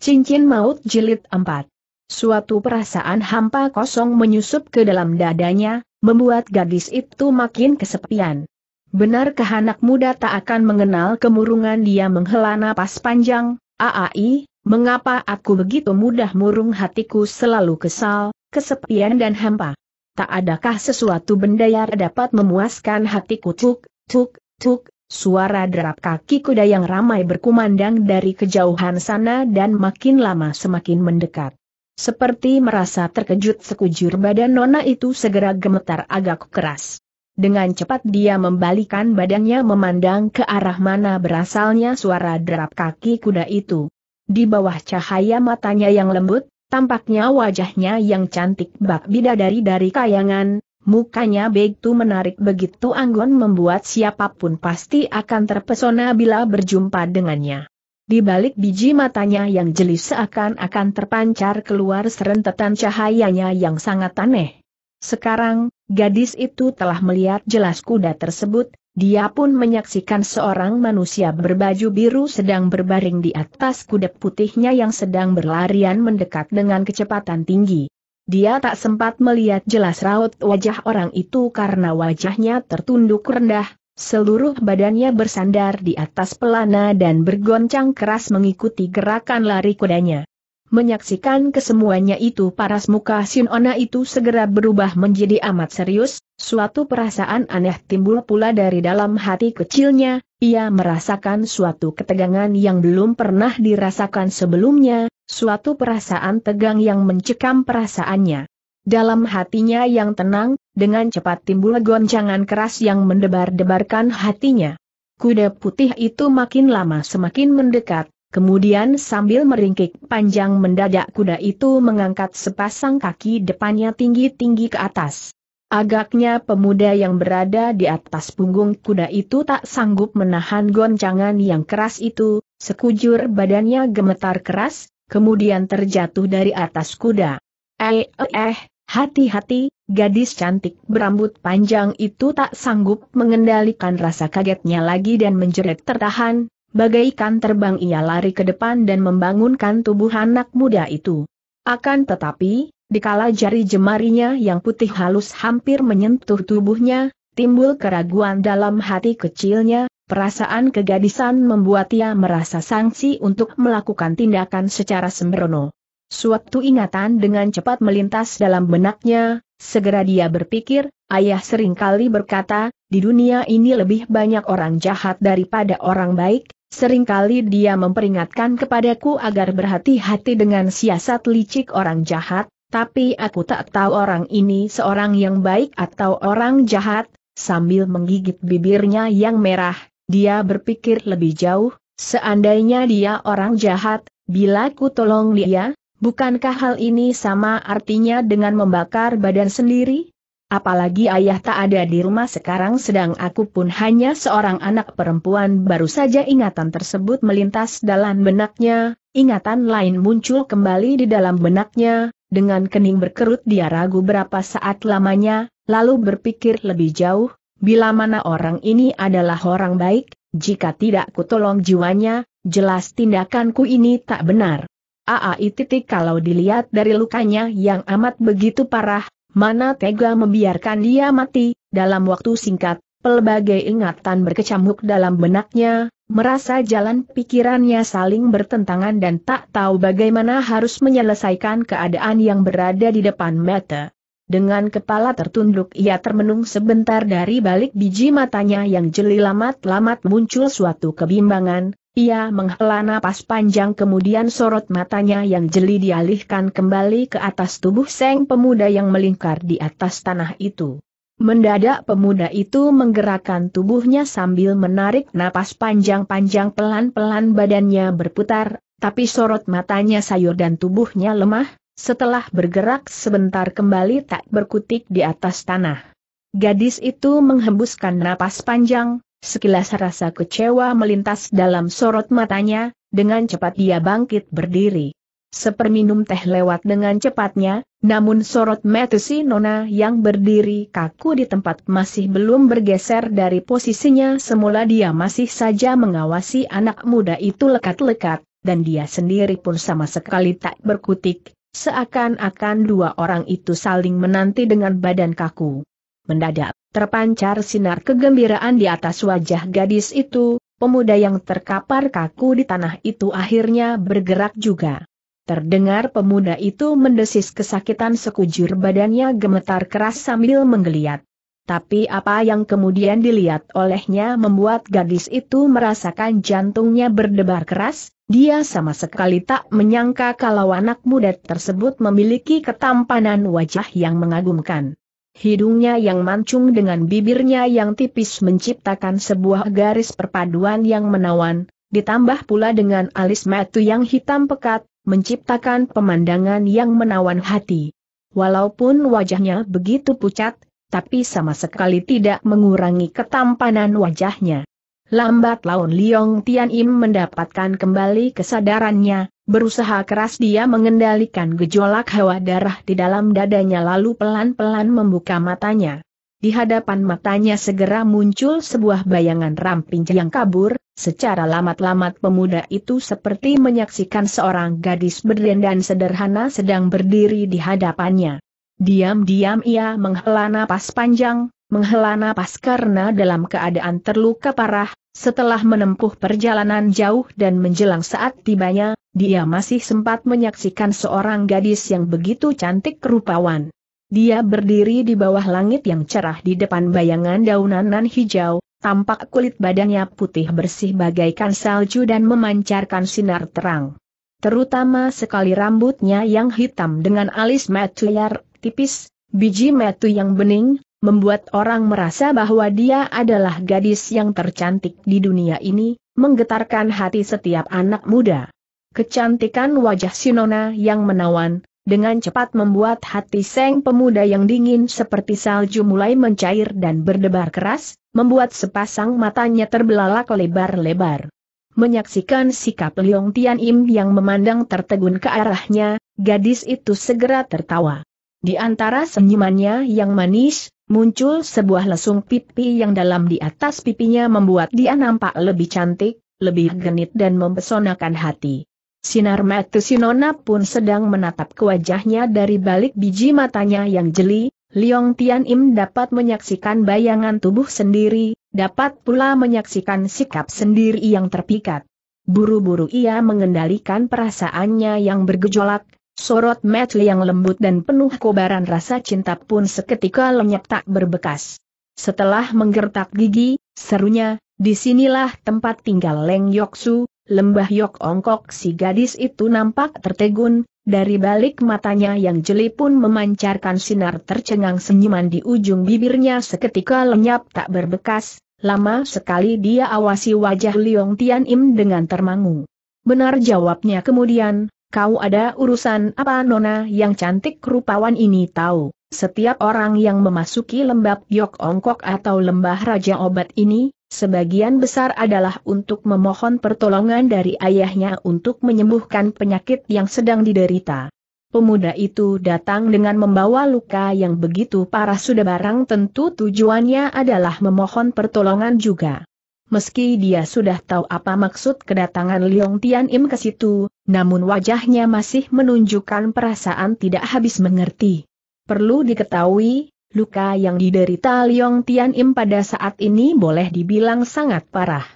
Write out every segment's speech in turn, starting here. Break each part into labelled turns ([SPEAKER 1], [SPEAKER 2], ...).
[SPEAKER 1] Cincin Maut Jilid 4 Suatu perasaan hampa kosong menyusup ke dalam dadanya, membuat gadis itu makin kesepian. Benarkah anak muda tak akan mengenal kemurungan dia menghela napas panjang, aai, mengapa aku begitu mudah murung hatiku selalu kesal, kesepian dan hampa. Tak adakah sesuatu benda yang dapat memuaskan hatiku tuk, tuk, tuk, Suara derap kaki kuda yang ramai berkumandang dari kejauhan sana dan makin lama semakin mendekat. Seperti merasa terkejut sekujur badan Nona itu segera gemetar agak keras. Dengan cepat dia membalikan badannya memandang ke arah mana berasalnya suara derap kaki kuda itu. Di bawah cahaya matanya yang lembut, tampaknya wajahnya yang cantik bak bidadari dari kayangan, Mukanya begitu menarik begitu anggun membuat siapapun pasti akan terpesona bila berjumpa dengannya. Di balik biji matanya yang jeli seakan-akan terpancar keluar serentetan cahayanya yang sangat aneh. Sekarang, gadis itu telah melihat jelas kuda tersebut, dia pun menyaksikan seorang manusia berbaju biru sedang berbaring di atas kuda putihnya yang sedang berlarian mendekat dengan kecepatan tinggi. Dia tak sempat melihat jelas raut wajah orang itu karena wajahnya tertunduk rendah, seluruh badannya bersandar di atas pelana dan bergoncang keras mengikuti gerakan lari kudanya. Menyaksikan kesemuanya itu paras muka Sinona itu segera berubah menjadi amat serius, suatu perasaan aneh timbul pula dari dalam hati kecilnya, ia merasakan suatu ketegangan yang belum pernah dirasakan sebelumnya, suatu perasaan tegang yang mencekam perasaannya. Dalam hatinya yang tenang, dengan cepat timbul goncangan keras yang mendebar-debarkan hatinya. Kuda putih itu makin lama semakin mendekat, kemudian sambil meringkik panjang mendadak kuda itu mengangkat sepasang kaki depannya tinggi-tinggi ke atas. Agaknya pemuda yang berada di atas punggung kuda itu tak sanggup menahan goncangan yang keras itu, sekujur badannya gemetar keras, kemudian terjatuh dari atas kuda. Eh, eh, hati-hati, gadis cantik berambut panjang itu tak sanggup mengendalikan rasa kagetnya lagi dan menjerit tertahan, bagaikan terbang ia lari ke depan dan membangunkan tubuh anak muda itu. Akan tetapi, dikala jari jemarinya yang putih halus hampir menyentuh tubuhnya, timbul keraguan dalam hati kecilnya, Perasaan kegadisan membuat ia merasa sanksi untuk melakukan tindakan secara sembrono. Suatu ingatan dengan cepat melintas dalam benaknya, segera dia berpikir, ayah seringkali berkata, di dunia ini lebih banyak orang jahat daripada orang baik, Seringkali dia memperingatkan kepadaku agar berhati-hati dengan siasat licik orang jahat, tapi aku tak tahu orang ini seorang yang baik atau orang jahat, sambil menggigit bibirnya yang merah, dia berpikir lebih jauh, seandainya dia orang jahat, bila ku tolong dia, bukankah hal ini sama artinya dengan membakar badan sendiri? Apalagi ayah tak ada di rumah sekarang sedang aku pun hanya seorang anak perempuan baru saja ingatan tersebut melintas dalam benaknya, ingatan lain muncul kembali di dalam benaknya, dengan kening berkerut dia ragu berapa saat lamanya, lalu berpikir lebih jauh, Bila mana orang ini adalah orang baik, jika tidak kutolong jiwanya, jelas tindakanku ini tak benar. Aai titik kalau dilihat dari lukanya yang amat begitu parah, mana tega membiarkan dia mati, dalam waktu singkat, pelbagai ingatan berkecamuk dalam benaknya, merasa jalan pikirannya saling bertentangan dan tak tahu bagaimana harus menyelesaikan keadaan yang berada di depan mata. Dengan kepala tertunduk ia termenung sebentar dari balik biji matanya yang jeli lamat-lamat muncul suatu kebimbangan, ia menghela napas panjang kemudian sorot matanya yang jeli dialihkan kembali ke atas tubuh seng pemuda yang melingkar di atas tanah itu. Mendadak pemuda itu menggerakkan tubuhnya sambil menarik napas panjang-panjang pelan-pelan badannya berputar, tapi sorot matanya sayur dan tubuhnya lemah, setelah bergerak sebentar kembali tak berkutik di atas tanah. Gadis itu menghembuskan napas panjang, sekilas rasa kecewa melintas dalam sorot matanya, dengan cepat dia bangkit berdiri. Seperminum teh lewat dengan cepatnya, namun sorot Metusi Nona yang berdiri kaku di tempat masih belum bergeser dari posisinya semula dia masih saja mengawasi anak muda itu lekat-lekat, dan dia sendiri pun sama sekali tak berkutik, Seakan-akan dua orang itu saling menanti dengan badan kaku. Mendadak, terpancar sinar kegembiraan di atas wajah gadis itu, pemuda yang terkapar kaku di tanah itu akhirnya bergerak juga. Terdengar pemuda itu mendesis kesakitan sekujur badannya gemetar keras sambil menggeliat. Tapi apa yang kemudian dilihat olehnya membuat gadis itu merasakan jantungnya berdebar keras, dia sama sekali tak menyangka kalau anak muda tersebut memiliki ketampanan wajah yang mengagumkan. Hidungnya yang mancung dengan bibirnya yang tipis menciptakan sebuah garis perpaduan yang menawan, ditambah pula dengan alis matu yang hitam pekat, menciptakan pemandangan yang menawan hati. Walaupun wajahnya begitu pucat, tapi sama sekali tidak mengurangi ketampanan wajahnya. Lambat laun Liong Tian mendapatkan kembali kesadarannya, berusaha keras dia mengendalikan gejolak hawa darah di dalam dadanya lalu pelan-pelan membuka matanya. Di hadapan matanya segera muncul sebuah bayangan ramping yang kabur, secara lamat-lamat pemuda itu seperti menyaksikan seorang gadis dan sederhana sedang berdiri di hadapannya. Diam-diam ia menghela napas panjang, menghela napas karena dalam keadaan terluka parah, setelah menempuh perjalanan jauh dan menjelang saat tibanya, dia masih sempat menyaksikan seorang gadis yang begitu cantik rupawan. Dia berdiri di bawah langit yang cerah di depan bayangan daunan nan hijau, tampak kulit badannya putih bersih bagaikan salju dan memancarkan sinar terang. Terutama sekali rambutnya yang hitam dengan alis matuyar tipis, biji metu yang bening, membuat orang merasa bahwa dia adalah gadis yang tercantik di dunia ini, menggetarkan hati setiap anak muda. Kecantikan wajah Sinona yang menawan, dengan cepat membuat hati seng pemuda yang dingin seperti salju mulai mencair dan berdebar keras, membuat sepasang matanya terbelalak lebar-lebar. Menyaksikan sikap Leong Tian Im yang memandang tertegun ke arahnya, gadis itu segera tertawa. Di antara senyumannya yang manis, muncul sebuah lesung pipi yang dalam di atas pipinya membuat dia nampak lebih cantik, lebih genit dan mempesonakan hati. Sinar mata Sinona pun sedang menatap ke wajahnya dari balik biji matanya yang jeli, Liong Tian Im dapat menyaksikan bayangan tubuh sendiri, dapat pula menyaksikan sikap sendiri yang terpikat. Buru-buru ia mengendalikan perasaannya yang bergejolak, Sorot mata yang lembut dan penuh kobaran rasa cinta pun seketika lenyap tak berbekas. Setelah menggertak gigi, serunya, disinilah tempat tinggal Leng Yoksu, lembah Yok Ongkok si gadis itu nampak tertegun, dari balik matanya yang jeli pun memancarkan sinar tercengang senyuman di ujung bibirnya seketika lenyap tak berbekas, lama sekali dia awasi wajah Liong Tian Im dengan termangu. Benar jawabnya kemudian, Kau ada urusan apa nona yang cantik rupawan ini tahu? Setiap orang yang memasuki lembab Yok Ongkok atau lembah Raja Obat ini, sebagian besar adalah untuk memohon pertolongan dari ayahnya untuk menyembuhkan penyakit yang sedang diderita. Pemuda itu datang dengan membawa luka yang begitu parah sudah barang tentu tujuannya adalah memohon pertolongan juga. Meski dia sudah tahu apa maksud kedatangan Liong Tian Im ke situ, namun wajahnya masih menunjukkan perasaan tidak habis mengerti. Perlu diketahui, luka yang diderita Liong Tian Im pada saat ini boleh dibilang sangat parah.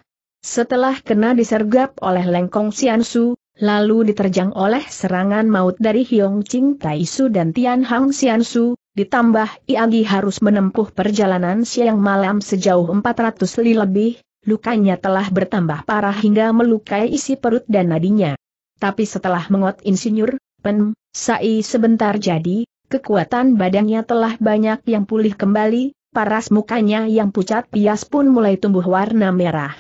[SPEAKER 1] Setelah kena disergap oleh Lengkong Xiansu, lalu diterjang oleh serangan maut dari Hiong Ching Taisu dan Tian Hang Xiansu, ditambah Iagi harus menempuh perjalanan siang malam sejauh 400 li lebih, lukanya telah bertambah parah hingga melukai isi perut dan nadinya. Tapi setelah mengot insinyur, Pen, Sai sebentar jadi, kekuatan badannya telah banyak yang pulih kembali, paras mukanya yang pucat pias pun mulai tumbuh warna merah.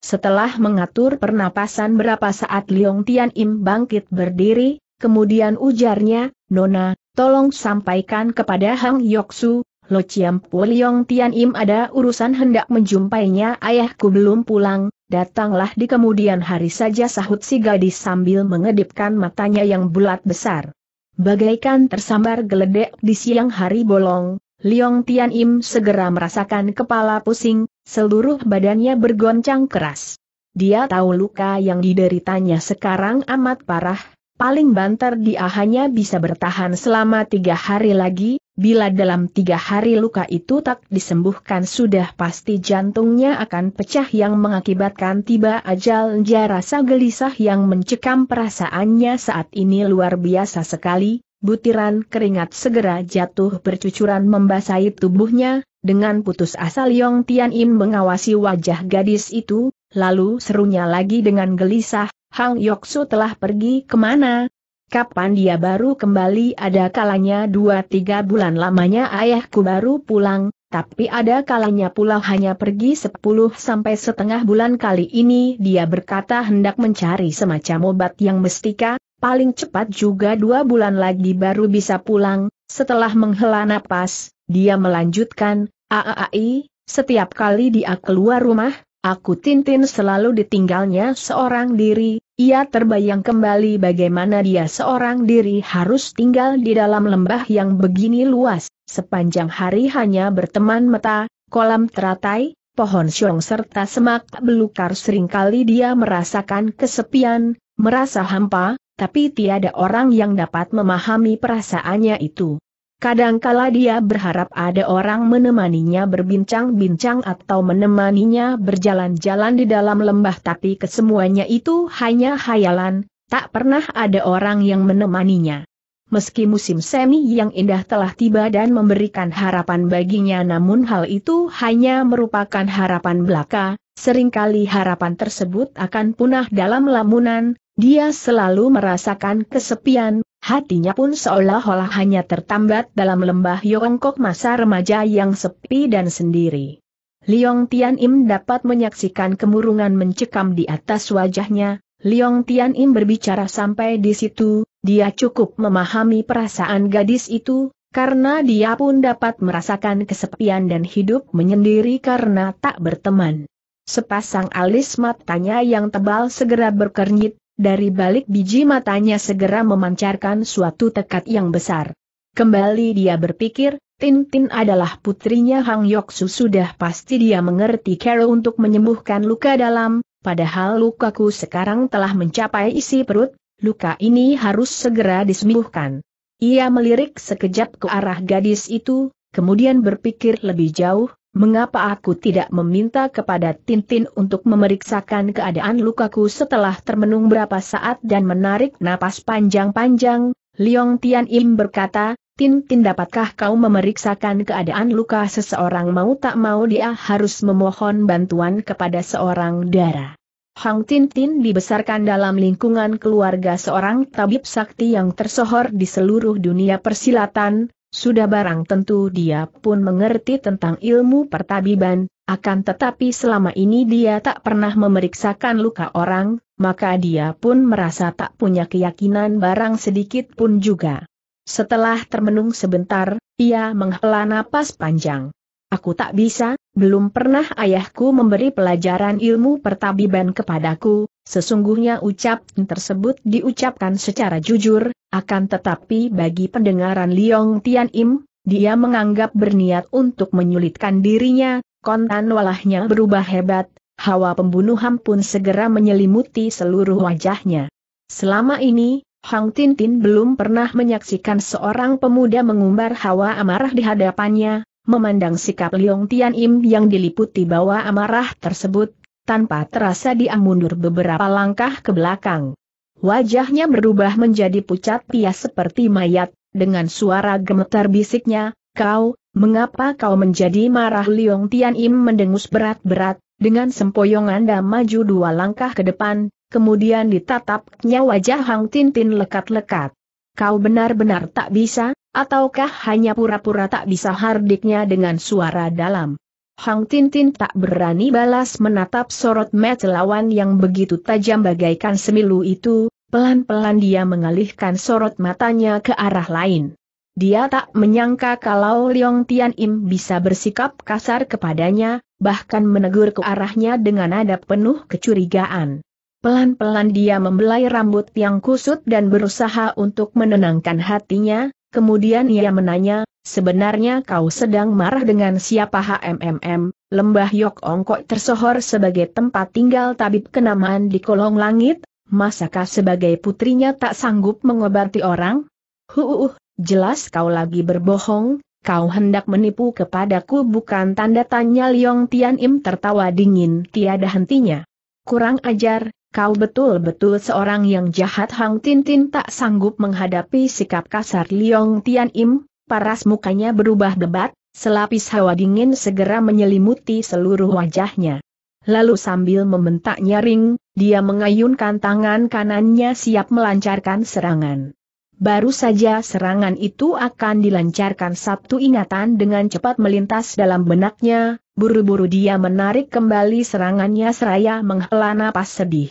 [SPEAKER 1] Setelah mengatur pernapasan berapa saat Liong Tian Im bangkit berdiri, kemudian ujarnya, Nona, tolong sampaikan kepada Hang Yoksu, Lo Chiam Puliong Tian Im ada urusan hendak menjumpainya ayahku belum pulang, datanglah di kemudian hari saja sahut si gadis sambil mengedipkan matanya yang bulat besar. Bagaikan tersambar geledek di siang hari bolong, Liong Tian Im segera merasakan kepala pusing, seluruh badannya bergoncang keras. Dia tahu luka yang dideritanya sekarang amat parah, paling banter dia hanya bisa bertahan selama tiga hari lagi, bila dalam tiga hari luka itu tak disembuhkan sudah pasti jantungnya akan pecah yang mengakibatkan tiba ajal dia rasa gelisah yang mencekam perasaannya saat ini luar biasa sekali, butiran keringat segera jatuh bercucuran membasahi tubuhnya, dengan putus asa Leong Tian Im mengawasi wajah gadis itu, lalu serunya lagi dengan gelisah, Hang Yoksu telah pergi kemana? Kapan dia baru kembali ada kalanya dua tiga bulan lamanya ayahku baru pulang, tapi ada kalanya pula hanya pergi sepuluh sampai setengah bulan kali ini dia berkata hendak mencari semacam obat yang mestika, paling cepat juga dua bulan lagi baru bisa pulang, setelah menghela napas, dia melanjutkan, aaai, setiap kali dia keluar rumah, Aku Tintin selalu ditinggalnya seorang diri, ia terbayang kembali bagaimana dia seorang diri harus tinggal di dalam lembah yang begini luas, sepanjang hari hanya berteman meta, kolam teratai, pohon syong serta semak belukar seringkali dia merasakan kesepian, merasa hampa, tapi tiada orang yang dapat memahami perasaannya itu. Kadangkala dia berharap ada orang menemaninya berbincang-bincang atau menemaninya berjalan-jalan di dalam lembah tapi kesemuanya itu hanya hayalan, tak pernah ada orang yang menemaninya. Meski musim semi yang indah telah tiba dan memberikan harapan baginya namun hal itu hanya merupakan harapan belaka, seringkali harapan tersebut akan punah dalam lamunan, dia selalu merasakan kesepian, Hatinya pun seolah-olah hanya tertambat dalam lembah Yongkok masa remaja yang sepi dan sendiri. Liong Tian Im dapat menyaksikan kemurungan mencekam di atas wajahnya, Liong Tian Im berbicara sampai di situ, dia cukup memahami perasaan gadis itu, karena dia pun dapat merasakan kesepian dan hidup menyendiri karena tak berteman. Sepasang alis matanya yang tebal segera berkernyit, dari balik biji matanya segera memancarkan suatu tekad yang besar. Kembali dia berpikir, Tintin adalah putrinya Hang Yoksu sudah pasti dia mengerti Carol untuk menyembuhkan luka dalam, padahal lukaku sekarang telah mencapai isi perut, luka ini harus segera disembuhkan. Ia melirik sekejap ke arah gadis itu, kemudian berpikir lebih jauh, Mengapa aku tidak meminta kepada Tintin untuk memeriksakan keadaan lukaku setelah termenung berapa saat dan menarik napas panjang-panjang? Liong Tian Im berkata, Tintin dapatkah kau memeriksakan keadaan luka seseorang mau tak mau dia harus memohon bantuan kepada seorang dara. Hang Tintin dibesarkan dalam lingkungan keluarga seorang tabib sakti yang tersohor di seluruh dunia persilatan, sudah barang tentu dia pun mengerti tentang ilmu pertabiban, akan tetapi selama ini dia tak pernah memeriksakan luka orang, maka dia pun merasa tak punya keyakinan barang sedikit pun juga. Setelah termenung sebentar, ia menghela napas panjang. Aku tak bisa, belum pernah ayahku memberi pelajaran ilmu pertabiban kepadaku, Sesungguhnya ucap tersebut diucapkan secara jujur, akan tetapi bagi pendengaran Liong Tian Im, dia menganggap berniat untuk menyulitkan dirinya, kontan walahnya berubah hebat, hawa pembunuhan pun segera menyelimuti seluruh wajahnya. Selama ini, Hang Tintin belum pernah menyaksikan seorang pemuda mengumbar hawa amarah di hadapannya, memandang sikap Liong Tian Im yang diliputi bawa amarah tersebut, tanpa terasa dia mundur beberapa langkah ke belakang. Wajahnya berubah menjadi pucat pias seperti mayat, dengan suara gemetar bisiknya, Kau, mengapa kau menjadi marah Liong Tian Im mendengus berat-berat, dengan sempoyongan dan maju dua langkah ke depan, kemudian ditatapnya wajah Hang Tin Tin lekat-lekat. Kau benar-benar tak bisa, ataukah hanya pura-pura tak bisa hardiknya dengan suara dalam. Hang Tintin tak berani balas menatap sorot mata lawan yang begitu tajam bagaikan semilu itu, pelan-pelan dia mengalihkan sorot matanya ke arah lain. Dia tak menyangka kalau Leong Tian Im bisa bersikap kasar kepadanya, bahkan menegur ke arahnya dengan nada penuh kecurigaan. Pelan-pelan dia membelai rambut yang kusut dan berusaha untuk menenangkan hatinya, kemudian ia menanya, Sebenarnya kau sedang marah dengan siapa HMMM, lembah Yok Ongkok tersohor sebagai tempat tinggal tabib kenamaan di kolong langit, masakah sebagai putrinya tak sanggup mengobati orang? Huuuh, jelas kau lagi berbohong, kau hendak menipu kepadaku bukan tanda tanya Liong Tian Im tertawa dingin tiada hentinya. Kurang ajar, Kau betul-betul seorang yang jahat Hang Tintin tak sanggup menghadapi sikap kasar Liong Tian Im, paras mukanya berubah debat, selapis hawa dingin segera menyelimuti seluruh wajahnya. Lalu sambil membentak nyaring, dia mengayunkan tangan kanannya siap melancarkan serangan. Baru saja serangan itu akan dilancarkan sabtu ingatan dengan cepat melintas dalam benaknya, buru-buru dia menarik kembali serangannya seraya menghela napas sedih.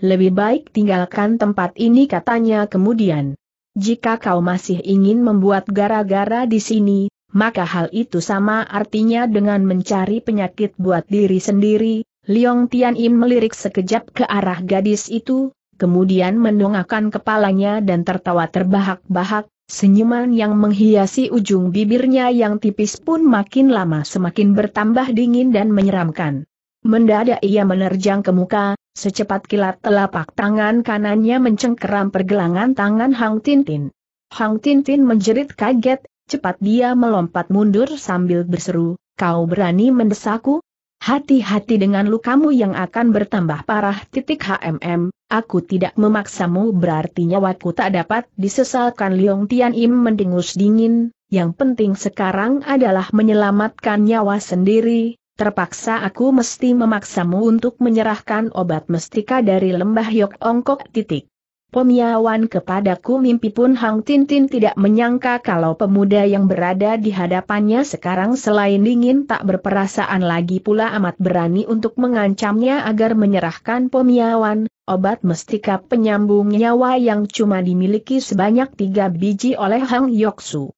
[SPEAKER 1] Lebih baik tinggalkan tempat ini katanya kemudian. Jika kau masih ingin membuat gara-gara di sini, maka hal itu sama artinya dengan mencari penyakit buat diri sendiri. Liong Tian Im melirik sekejap ke arah gadis itu, kemudian mendongakkan kepalanya dan tertawa terbahak-bahak, Senyuman yang menghiasi ujung bibirnya yang tipis pun makin lama semakin bertambah dingin dan menyeramkan. Mendadak ia menerjang ke muka, Secepat kilat telapak tangan kanannya mencengkeram pergelangan tangan Hang Tintin. Hang Tintin menjerit kaget, cepat dia melompat mundur sambil berseru, kau berani mendesakku? Hati-hati dengan lukamu yang akan bertambah parah titik HMM, aku tidak memaksamu berarti nyawaku tak dapat disesalkan Liong Tian Im mendengus dingin, yang penting sekarang adalah menyelamatkan nyawa sendiri, terpaksa aku mesti memaksamu untuk menyerahkan obat mestika dari lembah Yok Ongkok titik. Pemiawan kepadaku mimpi pun Hang Tintin tidak menyangka kalau pemuda yang berada di hadapannya sekarang selain dingin tak berperasaan lagi pula amat berani untuk mengancamnya agar menyerahkan pemiawan, obat mestika penyambung nyawa yang cuma dimiliki sebanyak tiga biji oleh Hang Yoksu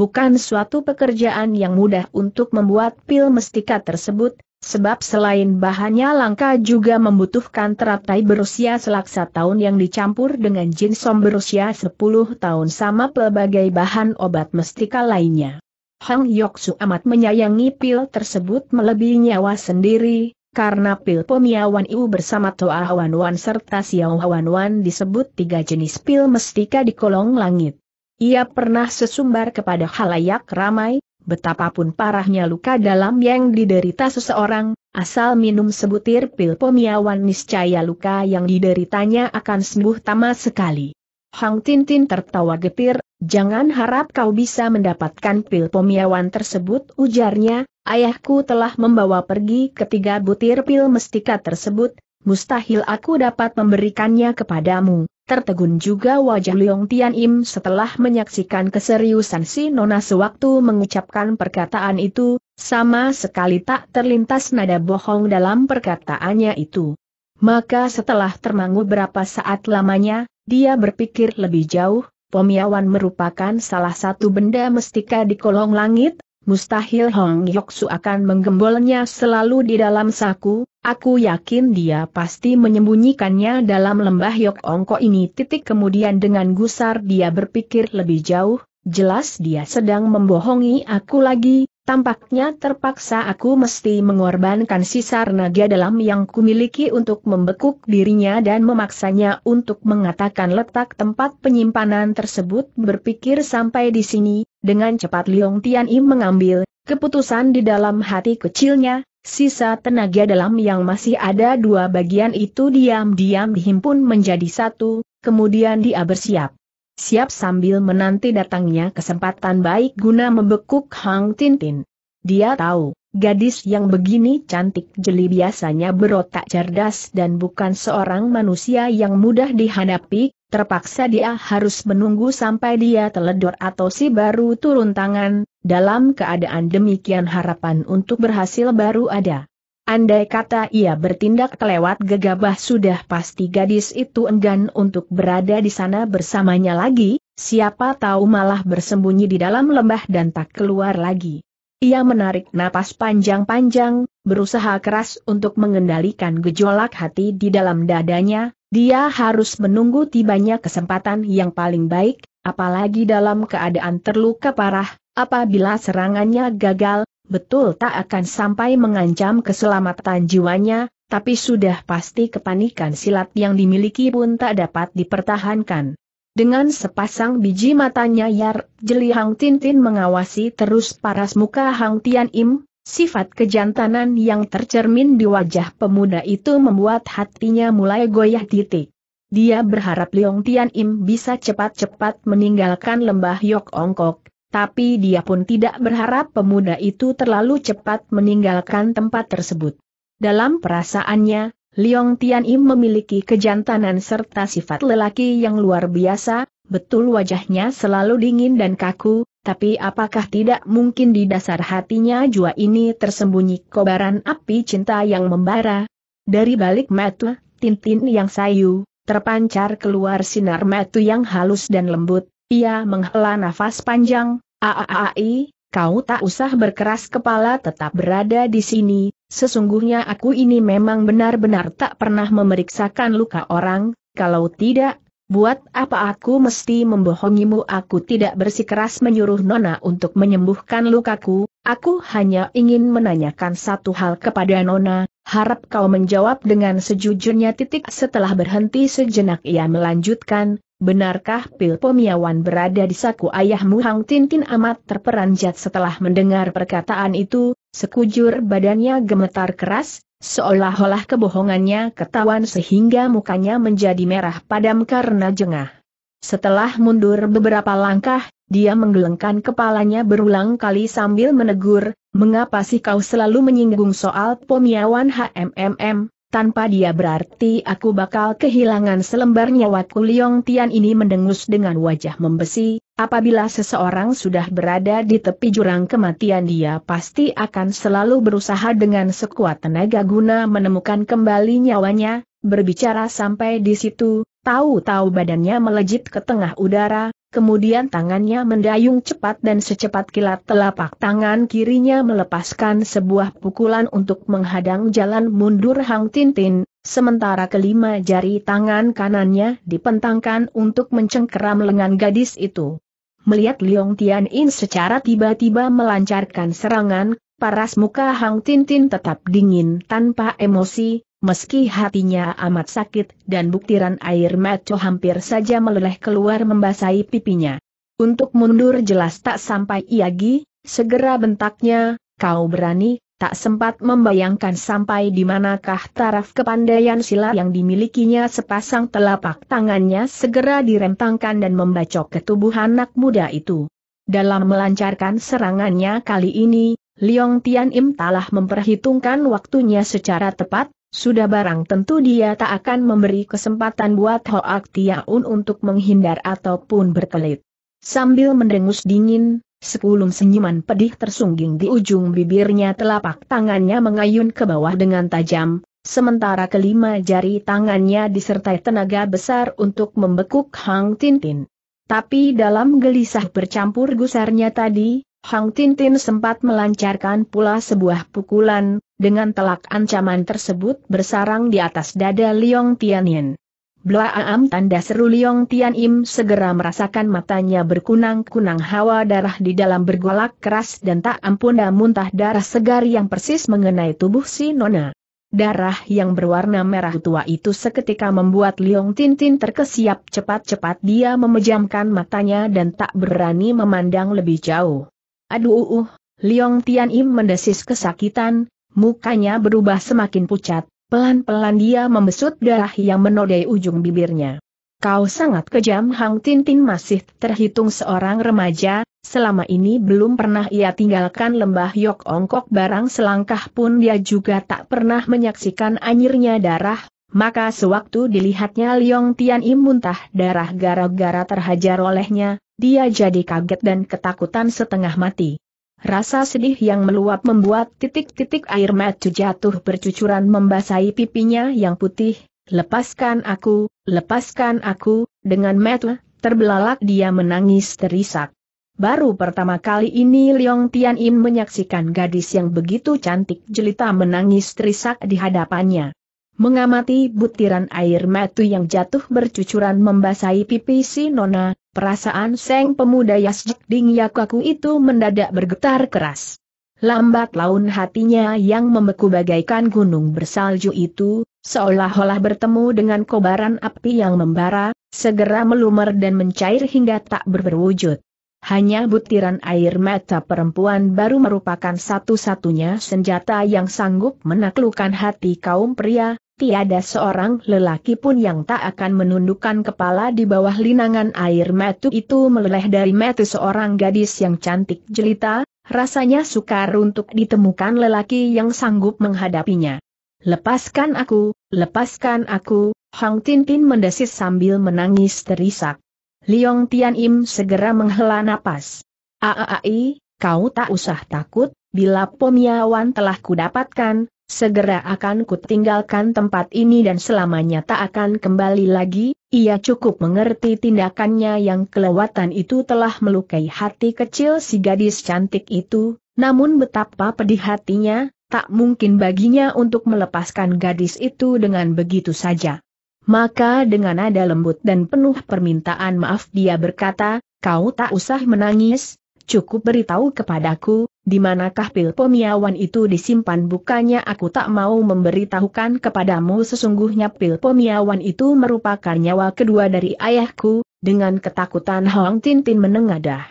[SPEAKER 1] bukan suatu pekerjaan yang mudah untuk membuat pil mestika tersebut, sebab selain bahannya langka juga membutuhkan teratai berusia selaksa tahun yang dicampur dengan jinsom berusia 10 tahun sama pelbagai bahan obat mestika lainnya. Hang Yoksu amat menyayangi pil tersebut melebihi nyawa sendiri, karena pil pemiawan Iu bersama Toa Hwan Wan serta Xiao Hawan Wan disebut tiga jenis pil mestika di kolong langit. Ia pernah sesumbar kepada halayak ramai, betapapun parahnya luka dalam yang diderita seseorang, asal minum sebutir pil pemiawan niscaya luka yang dideritanya akan sembuh tama sekali. Hang Tintin tertawa getir, jangan harap kau bisa mendapatkan pil pemiawan tersebut ujarnya, ayahku telah membawa pergi ketiga butir pil mestika tersebut, mustahil aku dapat memberikannya kepadamu. Tertegun juga wajah Leong Tian Im setelah menyaksikan keseriusan si Nona sewaktu mengucapkan perkataan itu, sama sekali tak terlintas nada bohong dalam perkataannya itu. Maka setelah termangu berapa saat lamanya, dia berpikir lebih jauh, Pomiawan merupakan salah satu benda mestika di kolong langit, mustahil Hong Yoksu akan menggembolnya selalu di dalam saku, aku yakin dia pasti menyembunyikannya dalam lembah Yok Ongko ini. Titik kemudian dengan gusar dia berpikir lebih jauh, jelas dia sedang membohongi aku lagi, tampaknya terpaksa aku mesti mengorbankan sisa naga dalam yang kumiliki untuk membekuk dirinya dan memaksanya untuk mengatakan letak tempat penyimpanan tersebut berpikir sampai di sini, dengan cepat Liong Tian Im mengambil keputusan di dalam hati kecilnya, sisa tenaga dalam yang masih ada dua bagian itu diam-diam dihimpun menjadi satu, kemudian dia bersiap. Siap sambil menanti datangnya kesempatan baik guna membekuk Hang Tintin. Dia tahu, Gadis yang begini cantik jeli biasanya berotak cerdas dan bukan seorang manusia yang mudah dihadapi, terpaksa dia harus menunggu sampai dia teledor atau si baru turun tangan, dalam keadaan demikian harapan untuk berhasil baru ada. Andai kata ia bertindak kelewat gegabah sudah pasti gadis itu enggan untuk berada di sana bersamanya lagi, siapa tahu malah bersembunyi di dalam lembah dan tak keluar lagi. Ia menarik napas panjang-panjang, berusaha keras untuk mengendalikan gejolak hati di dalam dadanya, dia harus menunggu tibanya kesempatan yang paling baik, apalagi dalam keadaan terluka parah, apabila serangannya gagal, betul tak akan sampai mengancam keselamatan jiwanya, tapi sudah pasti kepanikan silat yang dimiliki pun tak dapat dipertahankan. Dengan sepasang biji matanya Yar, jeli Hang Tintin mengawasi terus paras muka Hang Tian Im, Sifat kejantanan yang tercermin di wajah pemuda itu membuat hatinya mulai goyah titik. Dia berharap Leong Tian Im bisa cepat-cepat meninggalkan lembah Yok Ongkok, tapi dia pun tidak berharap pemuda itu terlalu cepat meninggalkan tempat tersebut. Dalam perasaannya, Leong Tian Im memiliki kejantanan serta sifat lelaki yang luar biasa, betul wajahnya selalu dingin dan kaku, tapi apakah tidak mungkin di dasar hatinya jua ini tersembunyi kobaran api cinta yang membara? Dari balik mata, Tintin yang sayu, terpancar keluar sinar mata yang halus dan lembut, ia menghela nafas panjang, aaai, kau tak usah berkeras kepala tetap berada di sini, sesungguhnya aku ini memang benar-benar tak pernah memeriksakan luka orang, kalau tidak, Buat apa aku mesti membohongimu? Aku tidak bersikeras menyuruh Nona untuk menyembuhkan lukaku, aku hanya ingin menanyakan satu hal kepada Nona, harap kau menjawab dengan sejujurnya titik setelah berhenti sejenak ia melanjutkan, benarkah pil pemiawan berada di saku ayahmu Hang Tintin amat terperanjat setelah mendengar perkataan itu, sekujur badannya gemetar keras, Seolah-olah kebohongannya ketahuan sehingga mukanya menjadi merah padam karena jengah. Setelah mundur beberapa langkah, dia menggelengkan kepalanya berulang kali sambil menegur, mengapa sih kau selalu menyinggung soal pomiawan HMMM? Tanpa dia berarti aku bakal kehilangan selembar nyawaku Liong Tian ini mendengus dengan wajah membesi, apabila seseorang sudah berada di tepi jurang kematian dia pasti akan selalu berusaha dengan sekuat tenaga guna menemukan kembali nyawanya, berbicara sampai di situ, Tahu-tahu badannya melejit ke tengah udara, kemudian tangannya mendayung cepat dan secepat kilat telapak tangan kirinya melepaskan sebuah pukulan untuk menghadang jalan mundur Hang Tintin, sementara kelima jari tangan kanannya dipentangkan untuk mencengkeram lengan gadis itu. Melihat Liong Tian In secara tiba-tiba melancarkan serangan, paras muka Hang Tintin tetap dingin tanpa emosi, Meski hatinya amat sakit dan buktiran air mata hampir saja meleleh keluar membasahi pipinya. Untuk mundur jelas tak sampai Iagi, segera bentaknya, kau berani, tak sempat membayangkan sampai di manakah taraf kepandaian sila yang dimilikinya sepasang telapak tangannya segera direntangkan dan membacok ke tubuh anak muda itu. Dalam melancarkan serangannya kali ini, Liong Tian Im telah memperhitungkan waktunya secara tepat, sudah barang tentu dia tak akan memberi kesempatan buat Hoak Tiaun untuk menghindar ataupun berkelit. Sambil mendengus dingin, sekulum senyuman pedih tersungging di ujung bibirnya telapak tangannya mengayun ke bawah dengan tajam, sementara kelima jari tangannya disertai tenaga besar untuk membekuk Hang Tintin. Tapi dalam gelisah bercampur gusarnya tadi, Hang Tintin sempat melancarkan pula sebuah pukulan, dengan telak ancaman tersebut bersarang di atas dada Liong Tianyin. Blaam tanda seru Liong Tianim segera merasakan matanya berkunang-kunang hawa darah di dalam bergolak keras dan tak ampun muntah darah segar yang persis mengenai tubuh si Nona. Darah yang berwarna merah tua itu seketika membuat Liong Tintin terkesiap cepat-cepat dia memejamkan matanya dan tak berani memandang lebih jauh. Aduh, uh, uh. Liong Tian mendesis kesakitan, mukanya berubah semakin pucat, pelan-pelan dia membesut darah yang menodai ujung bibirnya. Kau sangat kejam Hang Tintin masih terhitung seorang remaja, selama ini belum pernah ia tinggalkan lembah Yok Ongkok barang selangkah pun dia juga tak pernah menyaksikan anyirnya darah, maka sewaktu dilihatnya Liong Tian Im muntah darah gara-gara terhajar olehnya, dia jadi kaget dan ketakutan setengah mati. Rasa sedih yang meluap membuat titik-titik air mata jatuh bercucuran membasahi pipinya yang putih. Lepaskan aku, lepaskan aku, dengan mata terbelalak dia menangis terisak. Baru pertama kali ini Leong Tian Im menyaksikan gadis yang begitu cantik jelita menangis terisak di hadapannya. Mengamati butiran air mata yang jatuh bercucuran membasahi pipi si Nona, Perasaan Seng pemuda Yasjik Ding Yakaku itu mendadak bergetar keras. Lambat laun hatinya yang membeku bagaikan gunung bersalju itu, seolah-olah bertemu dengan kobaran api yang membara, segera melumer dan mencair hingga tak berwujud. Hanya butiran air mata perempuan baru merupakan satu-satunya senjata yang sanggup menaklukkan hati kaum pria, tiada seorang lelaki pun yang tak akan menundukkan kepala di bawah linangan air metu itu meleleh dari metu seorang gadis yang cantik jelita, rasanya sukar untuk ditemukan lelaki yang sanggup menghadapinya. Lepaskan aku, lepaskan aku, Hang Tintin mendesis sambil menangis terisak. Liong Tian Im segera menghela napas. Aai, kau tak usah takut, bila pemiawan telah kudapatkan, segera akan kutinggalkan tempat ini dan selamanya tak akan kembali lagi, ia cukup mengerti tindakannya yang kelewatan itu telah melukai hati kecil si gadis cantik itu, namun betapa pedih hatinya, tak mungkin baginya untuk melepaskan gadis itu dengan begitu saja. Maka dengan nada lembut dan penuh permintaan maaf dia berkata, kau tak usah menangis, Cukup beritahu kepadaku, di manakah pil pomiawan itu disimpan bukannya aku tak mau memberitahukan kepadamu sesungguhnya pil pomiawan itu merupakan nyawa kedua dari ayahku, dengan ketakutan Hong Tintin menengadah.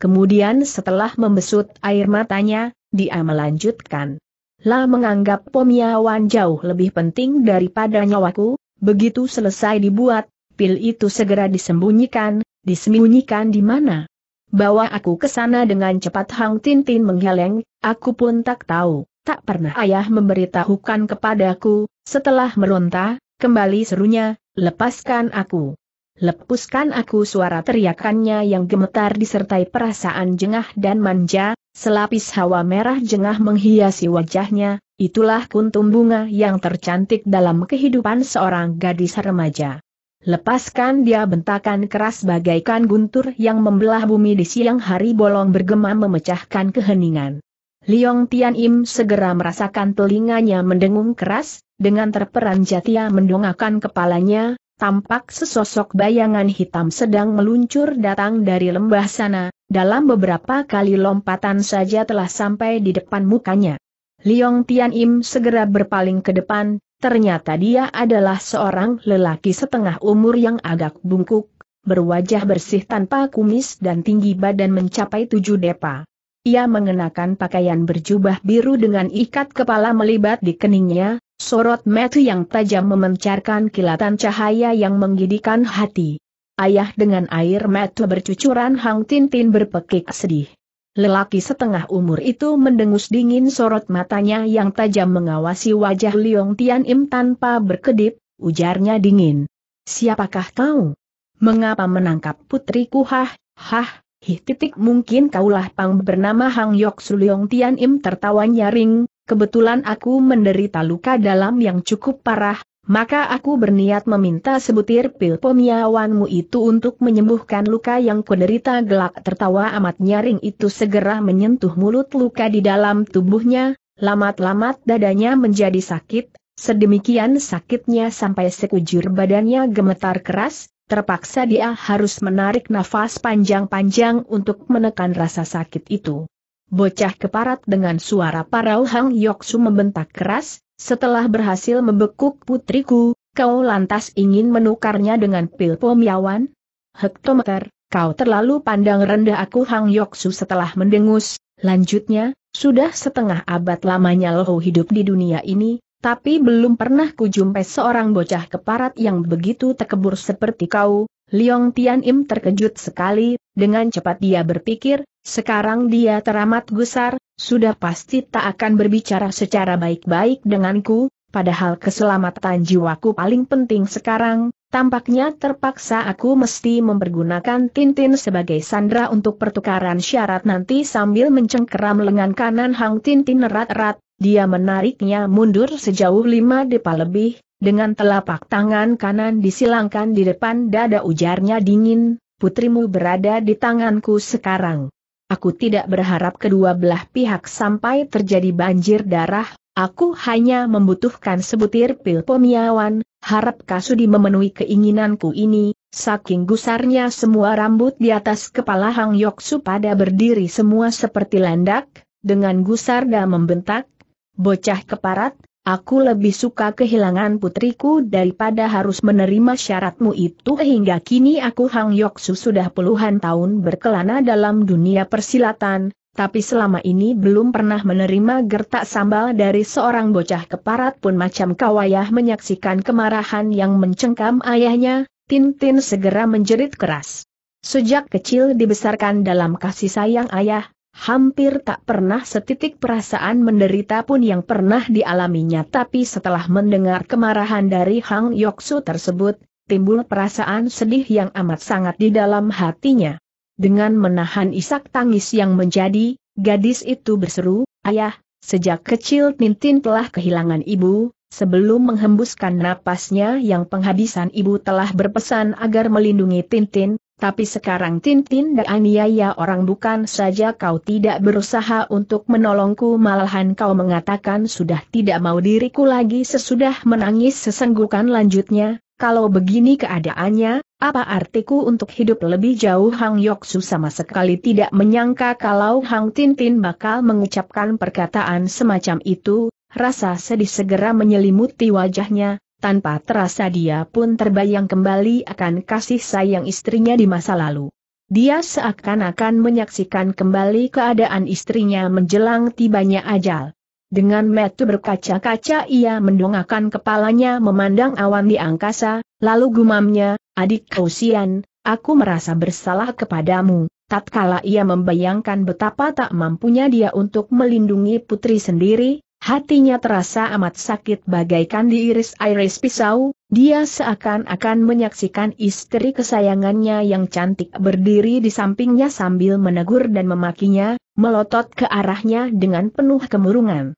[SPEAKER 1] Kemudian setelah membesut air matanya, dia melanjutkan. La menganggap pomiawan jauh lebih penting daripada nyawaku, begitu selesai dibuat, pil itu segera disembunyikan, disembunyikan di mana? Bawa aku ke sana dengan cepat Hang Tintin menggeleng, aku pun tak tahu, tak pernah ayah memberitahukan kepadaku, setelah meronta, kembali serunya, lepaskan aku. Lepuskan aku suara teriakannya yang gemetar disertai perasaan jengah dan manja, selapis hawa merah jengah menghiasi wajahnya, itulah kuntum bunga yang tercantik dalam kehidupan seorang gadis remaja. Lepaskan dia bentakan keras bagaikan guntur yang membelah bumi di siang hari bolong bergema memecahkan keheningan. Liong Tian Im segera merasakan telinganya mendengung keras, dengan terperanjat ia mendongakkan kepalanya, tampak sesosok bayangan hitam sedang meluncur datang dari lembah sana, dalam beberapa kali lompatan saja telah sampai di depan mukanya. Liong Tian Im segera berpaling ke depan, Ternyata dia adalah seorang lelaki setengah umur yang agak bungkuk, berwajah bersih tanpa kumis dan tinggi badan mencapai tujuh depa. Ia mengenakan pakaian berjubah biru dengan ikat kepala melibat di keningnya, sorot mata yang tajam memencarkan kilatan cahaya yang menggidikan hati. Ayah dengan air mata bercucuran Hang Tintin berpekik sedih. Lelaki setengah umur itu mendengus dingin sorot matanya yang tajam mengawasi wajah Liong Tian Im tanpa berkedip, ujarnya dingin. Siapakah kau? Mengapa menangkap putriku hah, hah, hi titik mungkin kaulah pang bernama Hang Yok Liong Tian Im tertawa nyaring, kebetulan aku menderita luka dalam yang cukup parah, maka aku berniat meminta sebutir pil pemiawanmu itu untuk menyembuhkan luka yang kuderita gelak tertawa amat nyaring itu segera menyentuh mulut luka di dalam tubuhnya, lamat-lamat dadanya menjadi sakit, sedemikian sakitnya sampai sekujur badannya gemetar keras, terpaksa dia harus menarik nafas panjang-panjang untuk menekan rasa sakit itu. Bocah keparat dengan suara parau Hang Yoksu membentak keras, setelah berhasil membekuk putriku, kau lantas ingin menukarnya dengan pil Yawan? Hektometer, kau terlalu pandang rendah aku Hang Yoksu setelah mendengus, lanjutnya, sudah setengah abad lamanya Lohu hidup di dunia ini, tapi belum pernah kujumpai seorang bocah keparat yang begitu tekebur seperti kau. Liong Tian Im terkejut sekali, dengan cepat dia berpikir, sekarang dia teramat gusar, sudah pasti tak akan berbicara secara baik-baik denganku, padahal keselamatan jiwaku paling penting sekarang, tampaknya terpaksa aku mesti mempergunakan Tintin sebagai Sandra untuk pertukaran syarat nanti sambil mencengkeram lengan kanan Hang Tintin erat-erat, dia menariknya mundur sejauh lima depa lebih, dengan telapak tangan kanan disilangkan di depan dada ujarnya dingin, putrimu berada di tanganku sekarang. Aku tidak berharap kedua belah pihak sampai terjadi banjir darah, aku hanya membutuhkan sebutir pil pomiawan, harap Kasudi memenuhi keinginanku ini, saking gusarnya semua rambut di atas kepala Hang Yoksu pada berdiri semua seperti landak, dengan gusar dan membentak, bocah keparat, Aku lebih suka kehilangan putriku daripada harus menerima syaratmu itu hingga kini aku Hang Yoksu sudah puluhan tahun berkelana dalam dunia persilatan, tapi selama ini belum pernah menerima gertak sambal dari seorang bocah keparat pun macam kawayah menyaksikan kemarahan yang mencengkam ayahnya, Tintin segera menjerit keras. Sejak kecil dibesarkan dalam kasih sayang ayah, Hampir tak pernah setitik perasaan menderita pun yang pernah dialaminya tapi setelah mendengar kemarahan dari Hang Yoksu tersebut, timbul perasaan sedih yang amat sangat di dalam hatinya. Dengan menahan isak tangis yang menjadi, gadis itu berseru, Ayah, sejak kecil Tintin telah kehilangan ibu, Sebelum menghembuskan napasnya yang penghabisan ibu telah berpesan agar melindungi Tintin, tapi sekarang Tintin dan Aniaya orang bukan saja kau tidak berusaha untuk menolongku malahan kau mengatakan sudah tidak mau diriku lagi sesudah menangis sesenggukan lanjutnya, kalau begini keadaannya, apa artiku untuk hidup lebih jauh Hang Yoksu sama sekali tidak menyangka kalau Hang Tintin bakal mengucapkan perkataan semacam itu, rasa sedih segera menyelimuti wajahnya, tanpa terasa dia pun terbayang kembali akan kasih sayang istrinya di masa lalu. Dia seakan-akan menyaksikan kembali keadaan istrinya menjelang tibanya ajal. Dengan metu berkaca-kaca ia mendongakkan kepalanya memandang awan di angkasa, lalu gumamnya, adik kausian, aku merasa bersalah kepadamu. Tatkala ia membayangkan betapa tak mampunya dia untuk melindungi putri sendiri, Hatinya terasa amat sakit bagaikan diiris-iris pisau, dia seakan-akan menyaksikan istri kesayangannya yang cantik berdiri di sampingnya sambil menegur dan memakinya, melotot ke arahnya dengan penuh kemurungan.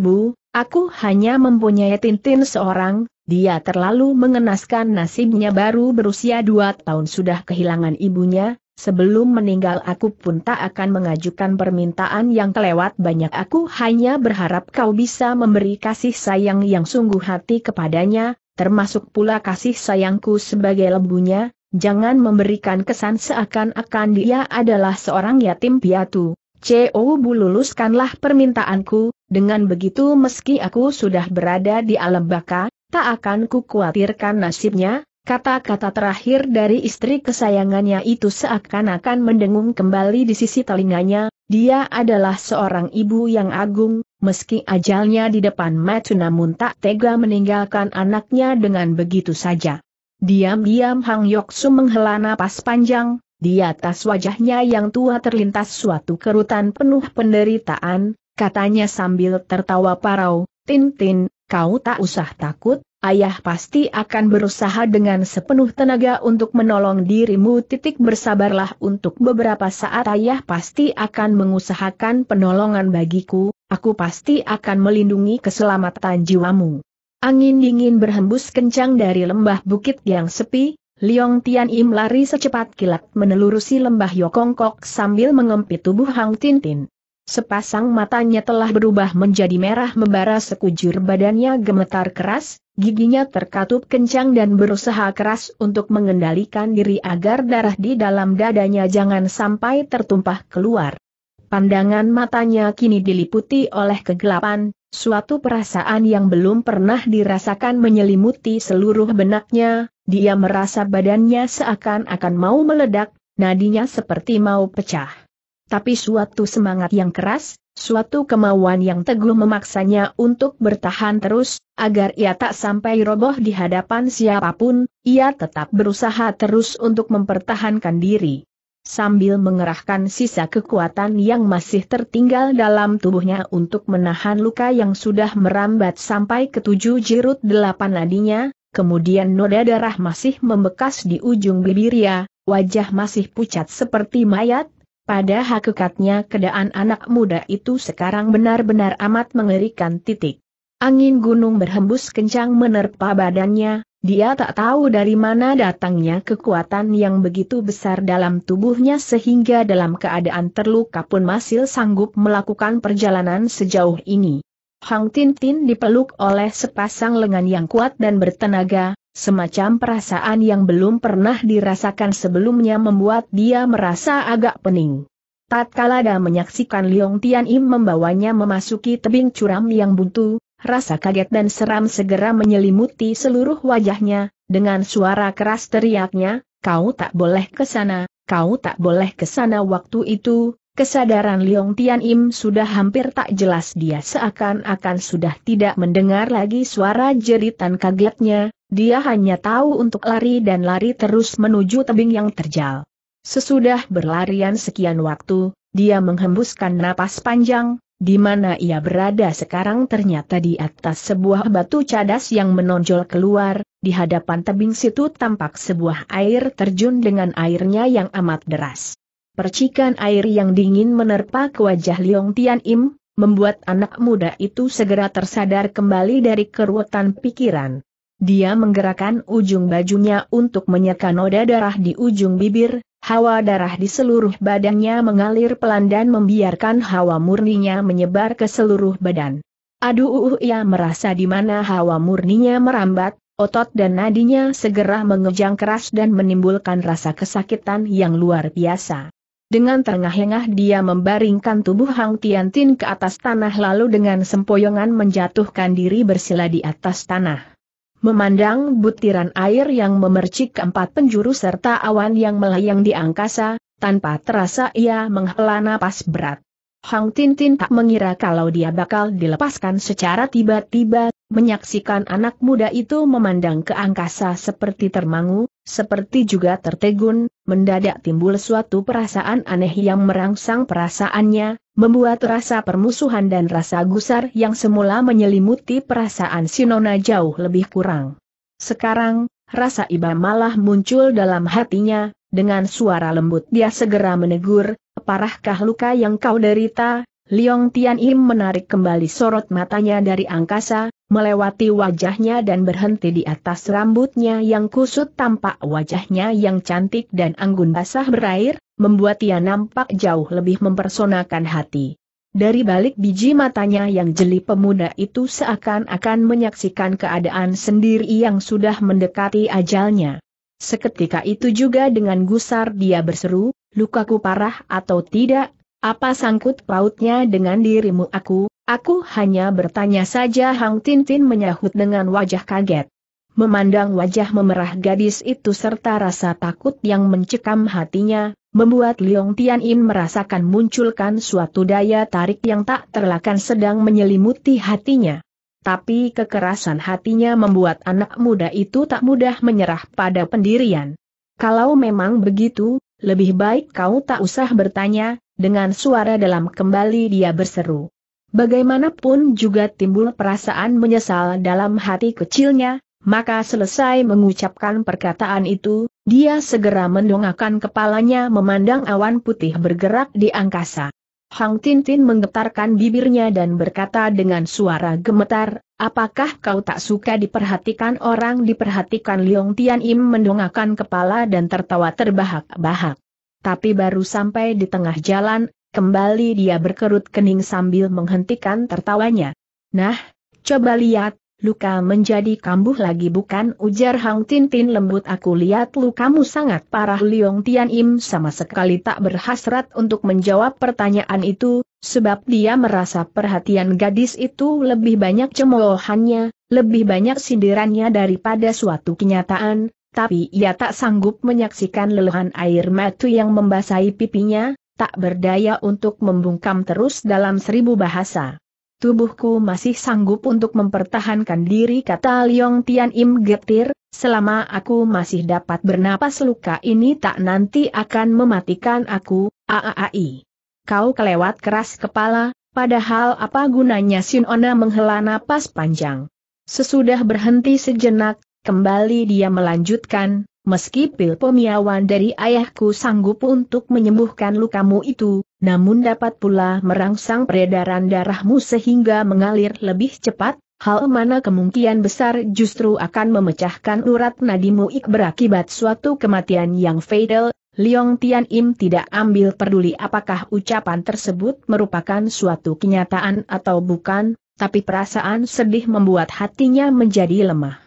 [SPEAKER 1] Bu, aku hanya mempunyai Tintin seorang, dia terlalu mengenaskan nasibnya baru berusia dua tahun sudah kehilangan ibunya, Sebelum meninggal aku pun tak akan mengajukan permintaan yang kelewat banyak aku hanya berharap kau bisa memberi kasih sayang yang sungguh hati kepadanya, termasuk pula kasih sayangku sebagai lembunya, jangan memberikan kesan seakan-akan dia adalah seorang yatim piatu. CO luluskanlah permintaanku, dengan begitu meski aku sudah berada di alam baka, tak akan ku khawatirkan nasibnya, Kata-kata terakhir dari istri kesayangannya itu seakan-akan mendengung kembali di sisi telinganya, dia adalah seorang ibu yang agung, meski ajalnya di depan mata namun tak tega meninggalkan anaknya dengan begitu saja. Diam-diam Hang Yoksu menghela napas panjang, di atas wajahnya yang tua terlintas suatu kerutan penuh penderitaan, katanya sambil tertawa parau, Tintin, kau tak usah takut, ayah pasti akan berusaha dengan sepenuh tenaga untuk menolong dirimu. Titik bersabarlah untuk beberapa saat ayah pasti akan mengusahakan penolongan bagiku, aku pasti akan melindungi keselamatan jiwamu. Angin dingin berhembus kencang dari lembah bukit yang sepi, Liong Tian Im lari secepat kilat menelurusi lembah Yokongkok sambil mengempit tubuh Hang Tintin. Sepasang matanya telah berubah menjadi merah membara sekujur badannya gemetar keras, giginya terkatup kencang dan berusaha keras untuk mengendalikan diri agar darah di dalam dadanya jangan sampai tertumpah keluar. Pandangan matanya kini diliputi oleh kegelapan, suatu perasaan yang belum pernah dirasakan menyelimuti seluruh benaknya, dia merasa badannya seakan-akan mau meledak, nadinya seperti mau pecah. Tapi suatu semangat yang keras, suatu kemauan yang teguh memaksanya untuk bertahan terus, agar ia tak sampai roboh di hadapan siapapun, ia tetap berusaha terus untuk mempertahankan diri. Sambil mengerahkan sisa kekuatan yang masih tertinggal dalam tubuhnya untuk menahan luka yang sudah merambat sampai ke tujuh jirut delapan nadinya, kemudian noda darah masih membekas di ujung bibirnya, wajah masih pucat seperti mayat, pada hakikatnya keadaan anak muda itu sekarang benar-benar amat mengerikan titik. Angin gunung berhembus kencang menerpa badannya, dia tak tahu dari mana datangnya kekuatan yang begitu besar dalam tubuhnya sehingga dalam keadaan terluka pun masih sanggup melakukan perjalanan sejauh ini. Hang Tintin dipeluk oleh sepasang lengan yang kuat dan bertenaga, Semacam perasaan yang belum pernah dirasakan sebelumnya membuat dia merasa agak pening. Tatkala dia menyaksikan Liong Tian Im membawanya memasuki tebing curam yang buntu, rasa kaget dan seram segera menyelimuti seluruh wajahnya, dengan suara keras teriaknya, kau tak boleh ke sana, kau tak boleh ke sana waktu itu, Kesadaran Liong Tian Im sudah hampir tak jelas dia seakan-akan sudah tidak mendengar lagi suara jeritan kagetnya, dia hanya tahu untuk lari dan lari terus menuju tebing yang terjal. Sesudah berlarian sekian waktu, dia menghembuskan napas panjang, di mana ia berada sekarang ternyata di atas sebuah batu cadas yang menonjol keluar, di hadapan tebing situ tampak sebuah air terjun dengan airnya yang amat deras. Percikan air yang dingin menerpa ke wajah Liong Tian Im, membuat anak muda itu segera tersadar kembali dari keruwetan pikiran. Dia menggerakkan ujung bajunya untuk menyeka noda darah di ujung bibir, hawa darah di seluruh badannya mengalir pelan dan membiarkan hawa murninya menyebar ke seluruh badan. Aduh, uh, uh, ia merasa di mana hawa murninya merambat, otot dan nadinya segera mengejang keras dan menimbulkan rasa kesakitan yang luar biasa. Dengan terengah-engah dia membaringkan tubuh Hang Tiantin ke atas tanah lalu dengan sempoyongan menjatuhkan diri bersila di atas tanah. Memandang butiran air yang memercik ke empat penjuru serta awan yang melayang di angkasa, tanpa terasa ia menghela napas berat. Hang Tintin tak mengira kalau dia bakal dilepaskan secara tiba-tiba, menyaksikan anak muda itu memandang ke angkasa seperti termangu, seperti juga tertegun, mendadak timbul suatu perasaan aneh yang merangsang perasaannya, membuat rasa permusuhan dan rasa gusar yang semula menyelimuti perasaan Sinona jauh lebih kurang. Sekarang, rasa iba malah muncul dalam hatinya, dengan suara lembut dia segera menegur, parahkah luka yang kau derita, Liong Tian Im menarik kembali sorot matanya dari angkasa, melewati wajahnya dan berhenti di atas rambutnya yang kusut tampak wajahnya yang cantik dan anggun basah berair, membuat ia nampak jauh lebih mempersonakan hati. Dari balik biji matanya yang jeli pemuda itu seakan-akan menyaksikan keadaan sendiri yang sudah mendekati ajalnya. Seketika itu juga dengan gusar dia berseru, lukaku parah atau tidak, apa sangkut pautnya dengan dirimu aku, Aku hanya bertanya saja Hang Tintin menyahut dengan wajah kaget. Memandang wajah memerah gadis itu serta rasa takut yang mencekam hatinya, membuat Liong Tian Im merasakan munculkan suatu daya tarik yang tak terlakan sedang menyelimuti hatinya. Tapi kekerasan hatinya membuat anak muda itu tak mudah menyerah pada pendirian. Kalau memang begitu, lebih baik kau tak usah bertanya, dengan suara dalam kembali dia berseru. Bagaimanapun juga timbul perasaan menyesal dalam hati kecilnya, maka selesai mengucapkan perkataan itu, dia segera mendongakkan kepalanya memandang awan putih bergerak di angkasa. Hang Tintin menggetarkan bibirnya dan berkata dengan suara gemetar, apakah kau tak suka diperhatikan orang diperhatikan Liong Tian Im mendongakkan kepala dan tertawa terbahak-bahak. Tapi baru sampai di tengah jalan, Kembali dia berkerut kening sambil menghentikan tertawanya. Nah, coba lihat, luka menjadi kambuh lagi bukan ujar Hang Tintin lembut aku lihat lukamu sangat parah Liong Tian Im sama sekali tak berhasrat untuk menjawab pertanyaan itu, sebab dia merasa perhatian gadis itu lebih banyak cemoohannya, lebih banyak sindirannya daripada suatu kenyataan, tapi ia tak sanggup menyaksikan lelehan air matu yang membasahi pipinya, tak berdaya untuk membungkam terus dalam seribu bahasa. Tubuhku masih sanggup untuk mempertahankan diri kata Liong Tian Im getir, selama aku masih dapat bernapas luka ini tak nanti akan mematikan aku, aaai. Kau kelewat keras kepala, padahal apa gunanya Sin Ona menghela napas panjang. Sesudah berhenti sejenak, kembali dia melanjutkan, Meski pil pemiawan dari ayahku sanggup untuk menyembuhkan lukamu itu, namun dapat pula merangsang peredaran darahmu sehingga mengalir lebih cepat, hal mana kemungkinan besar justru akan memecahkan urat nadimu ik berakibat suatu kematian yang fatal, Liong Tian Im tidak ambil peduli apakah ucapan tersebut merupakan suatu kenyataan atau bukan, tapi perasaan sedih membuat hatinya menjadi lemah.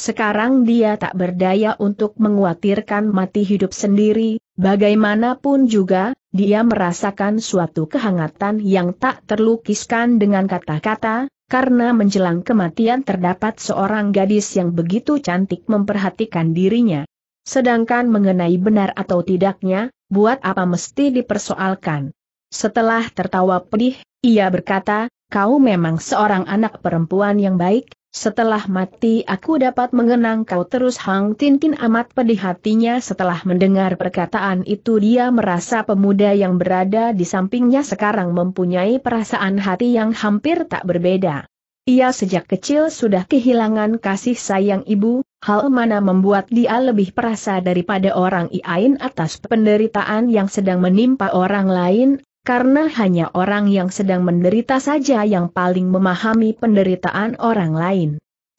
[SPEAKER 1] Sekarang dia tak berdaya untuk menguatirkan mati hidup sendiri, bagaimanapun juga, dia merasakan suatu kehangatan yang tak terlukiskan dengan kata-kata, karena menjelang kematian terdapat seorang gadis yang begitu cantik memperhatikan dirinya. Sedangkan mengenai benar atau tidaknya, buat apa mesti dipersoalkan. Setelah tertawa pedih, ia berkata, kau memang seorang anak perempuan yang baik, setelah mati aku dapat mengenang kau terus Hang Tintin amat pedih hatinya setelah mendengar perkataan itu dia merasa pemuda yang berada di sampingnya sekarang mempunyai perasaan hati yang hampir tak berbeda. Ia sejak kecil sudah kehilangan kasih sayang ibu, hal mana membuat dia lebih perasa daripada orang lain atas penderitaan yang sedang menimpa orang lain, karena hanya orang yang sedang menderita saja yang paling memahami penderitaan orang lain.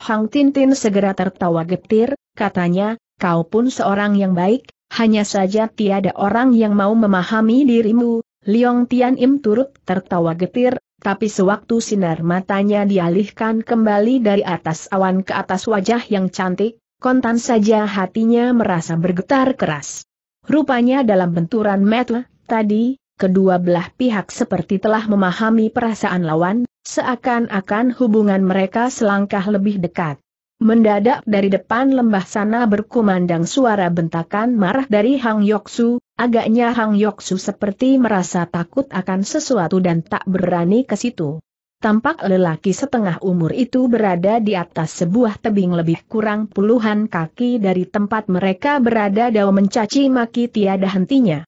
[SPEAKER 1] Hang Tintin segera tertawa getir, katanya, kau pun seorang yang baik, hanya saja tiada orang yang mau memahami dirimu, Liong Tian Im turut tertawa getir, tapi sewaktu sinar matanya dialihkan kembali dari atas awan ke atas wajah yang cantik, kontan saja hatinya merasa bergetar keras. Rupanya dalam benturan metu, tadi, kedua belah pihak seperti telah memahami perasaan lawan, seakan-akan hubungan mereka selangkah lebih dekat. Mendadak dari depan lembah sana berkumandang suara bentakan marah dari Hang Yoksu, agaknya Hang Yoksu seperti merasa takut akan sesuatu dan tak berani ke situ. Tampak lelaki setengah umur itu berada di atas sebuah tebing lebih kurang puluhan kaki dari tempat mereka berada dan mencaci maki tiada hentinya.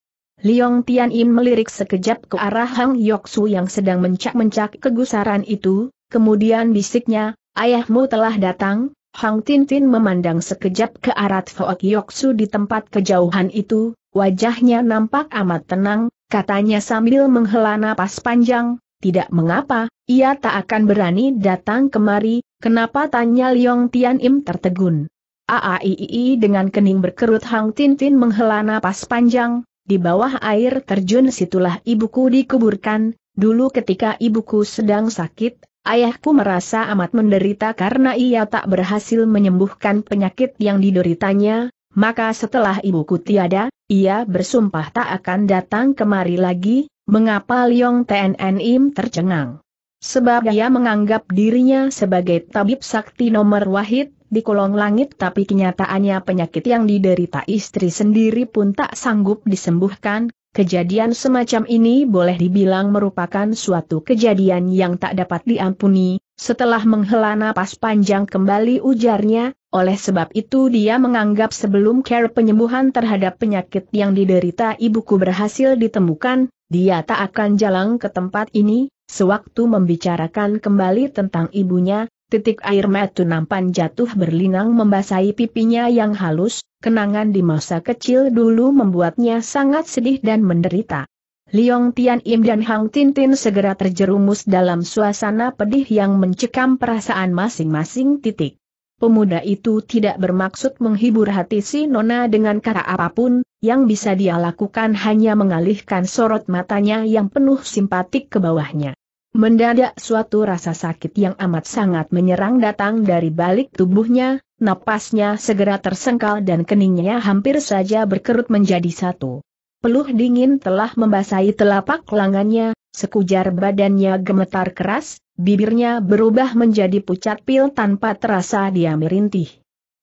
[SPEAKER 1] Liong Tian Im melirik sekejap ke arah Hang Yoksu yang sedang mencak-mencak kegusaran itu, kemudian bisiknya, ayahmu telah datang, Hang Tintin memandang sekejap ke arah Foak Yoksu di tempat kejauhan itu, wajahnya nampak amat tenang, katanya sambil menghela napas panjang, tidak mengapa, ia tak akan berani datang kemari, kenapa tanya Liong Tian Im tertegun. Aaii dengan kening berkerut Hang Tintin menghela napas panjang, di bawah air terjun situlah ibuku dikuburkan, dulu ketika ibuku sedang sakit, ayahku merasa amat menderita karena ia tak berhasil menyembuhkan penyakit yang dideritanya, maka setelah ibuku tiada, ia bersumpah tak akan datang kemari lagi, mengapa Liong Tnnim tercengang. Sebab ia menganggap dirinya sebagai tabib sakti nomor wahid, di kolong langit tapi kenyataannya penyakit yang diderita istri sendiri pun tak sanggup disembuhkan, kejadian semacam ini boleh dibilang merupakan suatu kejadian yang tak dapat diampuni, setelah menghela napas panjang kembali ujarnya, oleh sebab itu dia menganggap sebelum care penyembuhan terhadap penyakit yang diderita ibuku berhasil ditemukan, dia tak akan jalan ke tempat ini, sewaktu membicarakan kembali tentang ibunya, Titik air metu nampan jatuh berlinang membasahi pipinya yang halus, kenangan di masa kecil dulu membuatnya sangat sedih dan menderita. Liong Tian Im dan Hang Tintin segera terjerumus dalam suasana pedih yang mencekam perasaan masing-masing titik. Pemuda itu tidak bermaksud menghibur hati si Nona dengan cara apapun, yang bisa dia lakukan hanya mengalihkan sorot matanya yang penuh simpatik ke bawahnya. Mendadak suatu rasa sakit yang amat sangat menyerang datang dari balik tubuhnya, napasnya segera tersengkal dan keningnya hampir saja berkerut menjadi satu. Peluh dingin telah membasahi telapak lengannya, sekujar badannya gemetar keras, bibirnya berubah menjadi pucat pil tanpa terasa dia merintih.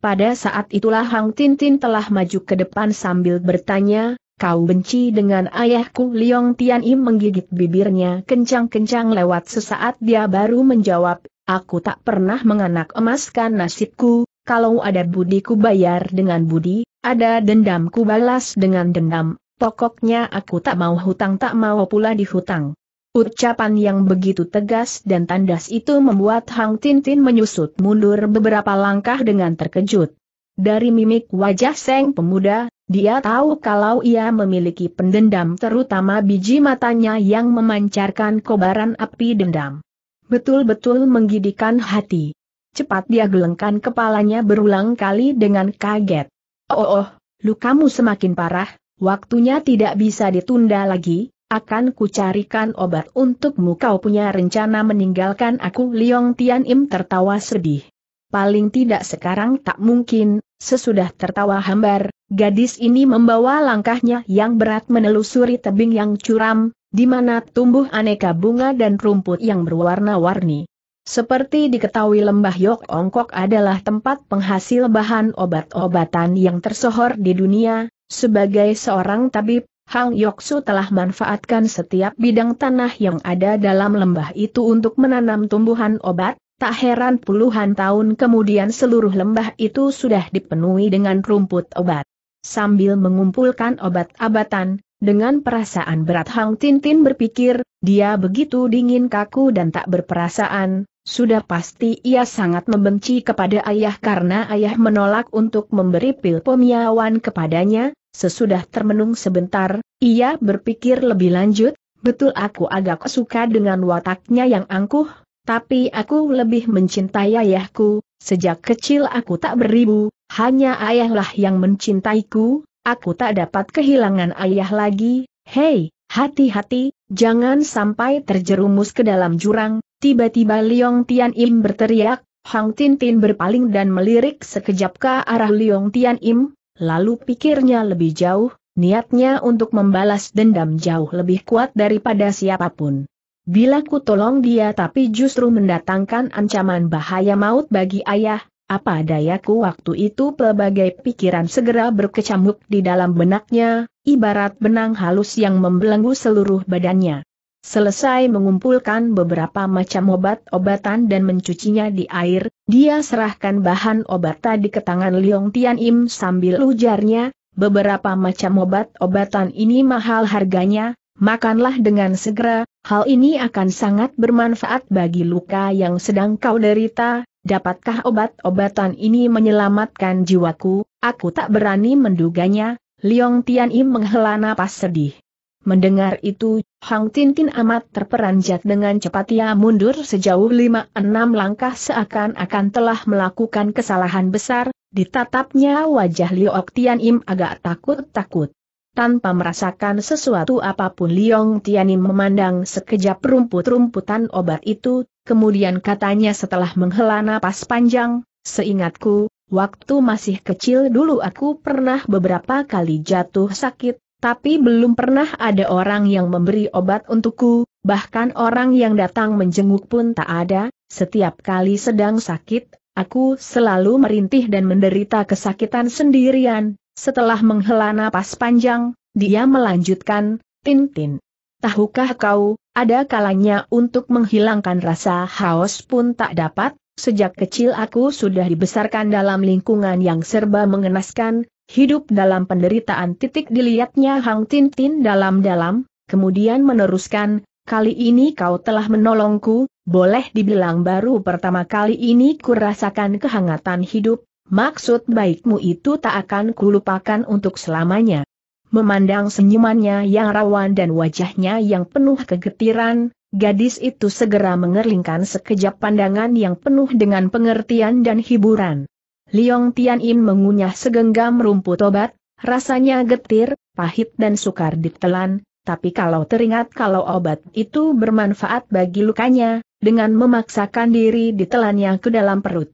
[SPEAKER 1] Pada saat itulah Hang Tintin telah maju ke depan sambil bertanya, Kau benci dengan ayahku Liong Tian Im menggigit bibirnya kencang-kencang lewat sesaat dia baru menjawab, aku tak pernah menganak emaskan nasibku, kalau ada budi ku bayar dengan budi, ada dendam ku balas dengan dendam, pokoknya aku tak mau hutang tak mau pula dihutang. Ucapan yang begitu tegas dan tandas itu membuat Hang Tintin menyusut mundur beberapa langkah dengan terkejut. Dari mimik wajah Seng Pemuda, dia tahu kalau ia memiliki pendendam terutama biji matanya yang memancarkan kobaran api dendam. Betul-betul menggidikan hati. Cepat dia gelengkan kepalanya berulang kali dengan kaget. Oh, oh, oh lukamu semakin parah, waktunya tidak bisa ditunda lagi, akan kucarikan obat untukmu kau punya rencana meninggalkan aku Liong Tian Im tertawa sedih. Paling tidak sekarang tak mungkin, Sesudah tertawa hambar, gadis ini membawa langkahnya yang berat menelusuri tebing yang curam, di mana tumbuh aneka bunga dan rumput yang berwarna-warni. Seperti diketahui lembah Yok Ongkok adalah tempat penghasil bahan obat-obatan yang tersohor di dunia, sebagai seorang tabib, Hang Yoksu telah manfaatkan setiap bidang tanah yang ada dalam lembah itu untuk menanam tumbuhan obat, Tak heran puluhan tahun kemudian seluruh lembah itu sudah dipenuhi dengan rumput obat. Sambil mengumpulkan obat-abatan, dengan perasaan berat Hang Tintin berpikir, dia begitu dingin kaku dan tak berperasaan, sudah pasti ia sangat membenci kepada ayah karena ayah menolak untuk memberi pil pemiawan kepadanya, sesudah termenung sebentar, ia berpikir lebih lanjut, betul aku agak suka dengan wataknya yang angkuh, tapi aku lebih mencintai ayahku, sejak kecil aku tak beribu, hanya ayahlah yang mencintaiku, aku tak dapat kehilangan ayah lagi, hei, hati-hati, jangan sampai terjerumus ke dalam jurang, tiba-tiba Liong Tian Im berteriak, Hang Tin Tin berpaling dan melirik sekejap ke arah Liong Tian Im, lalu pikirnya lebih jauh, niatnya untuk membalas dendam jauh lebih kuat daripada siapapun. Bila ku tolong dia tapi justru mendatangkan ancaman bahaya maut bagi ayah, apa dayaku waktu itu pelbagai pikiran segera berkecamuk di dalam benaknya, ibarat benang halus yang membelenggu seluruh badannya. Selesai mengumpulkan beberapa macam obat-obatan dan mencucinya di air, dia serahkan bahan obat tadi ke tangan Liong Tian Im sambil ujarnya, beberapa macam obat-obatan ini mahal harganya, makanlah dengan segera, hal ini akan sangat bermanfaat bagi luka yang sedang kau derita, dapatkah obat-obatan ini menyelamatkan jiwaku, aku tak berani menduganya, Liong Tian Im menghela napas sedih. Mendengar itu, Hang Tintin amat terperanjat dengan cepat ia mundur sejauh lima enam langkah seakan-akan telah melakukan kesalahan besar, ditatapnya wajah Liok Tian Im agak takut-takut. Tanpa merasakan sesuatu apapun Liong Tianin memandang sekejap rumput-rumputan obat itu, kemudian katanya setelah menghela napas panjang, seingatku, waktu masih kecil dulu aku pernah beberapa kali jatuh sakit, tapi belum pernah ada orang yang memberi obat untukku, bahkan orang yang datang menjenguk pun tak ada, setiap kali sedang sakit, aku selalu merintih dan menderita kesakitan sendirian, setelah menghela napas panjang, dia melanjutkan, Tintin. Tahukah kau, ada kalanya untuk menghilangkan rasa haus pun tak dapat, sejak kecil aku sudah dibesarkan dalam lingkungan yang serba mengenaskan, hidup dalam penderitaan titik dilihatnya Hang Tintin dalam-dalam, kemudian meneruskan, kali ini kau telah menolongku, boleh dibilang baru pertama kali ini kurasakan kehangatan hidup, Maksud baikmu itu tak akan kulupakan untuk selamanya. Memandang senyumannya yang rawan dan wajahnya yang penuh kegetiran, gadis itu segera mengerlingkan sekejap pandangan yang penuh dengan pengertian dan hiburan. Liong Tianin mengunyah segenggam rumput obat, rasanya getir, pahit dan sukar ditelan, tapi kalau teringat kalau obat itu bermanfaat bagi lukanya, dengan memaksakan diri ditelannya ke dalam perut.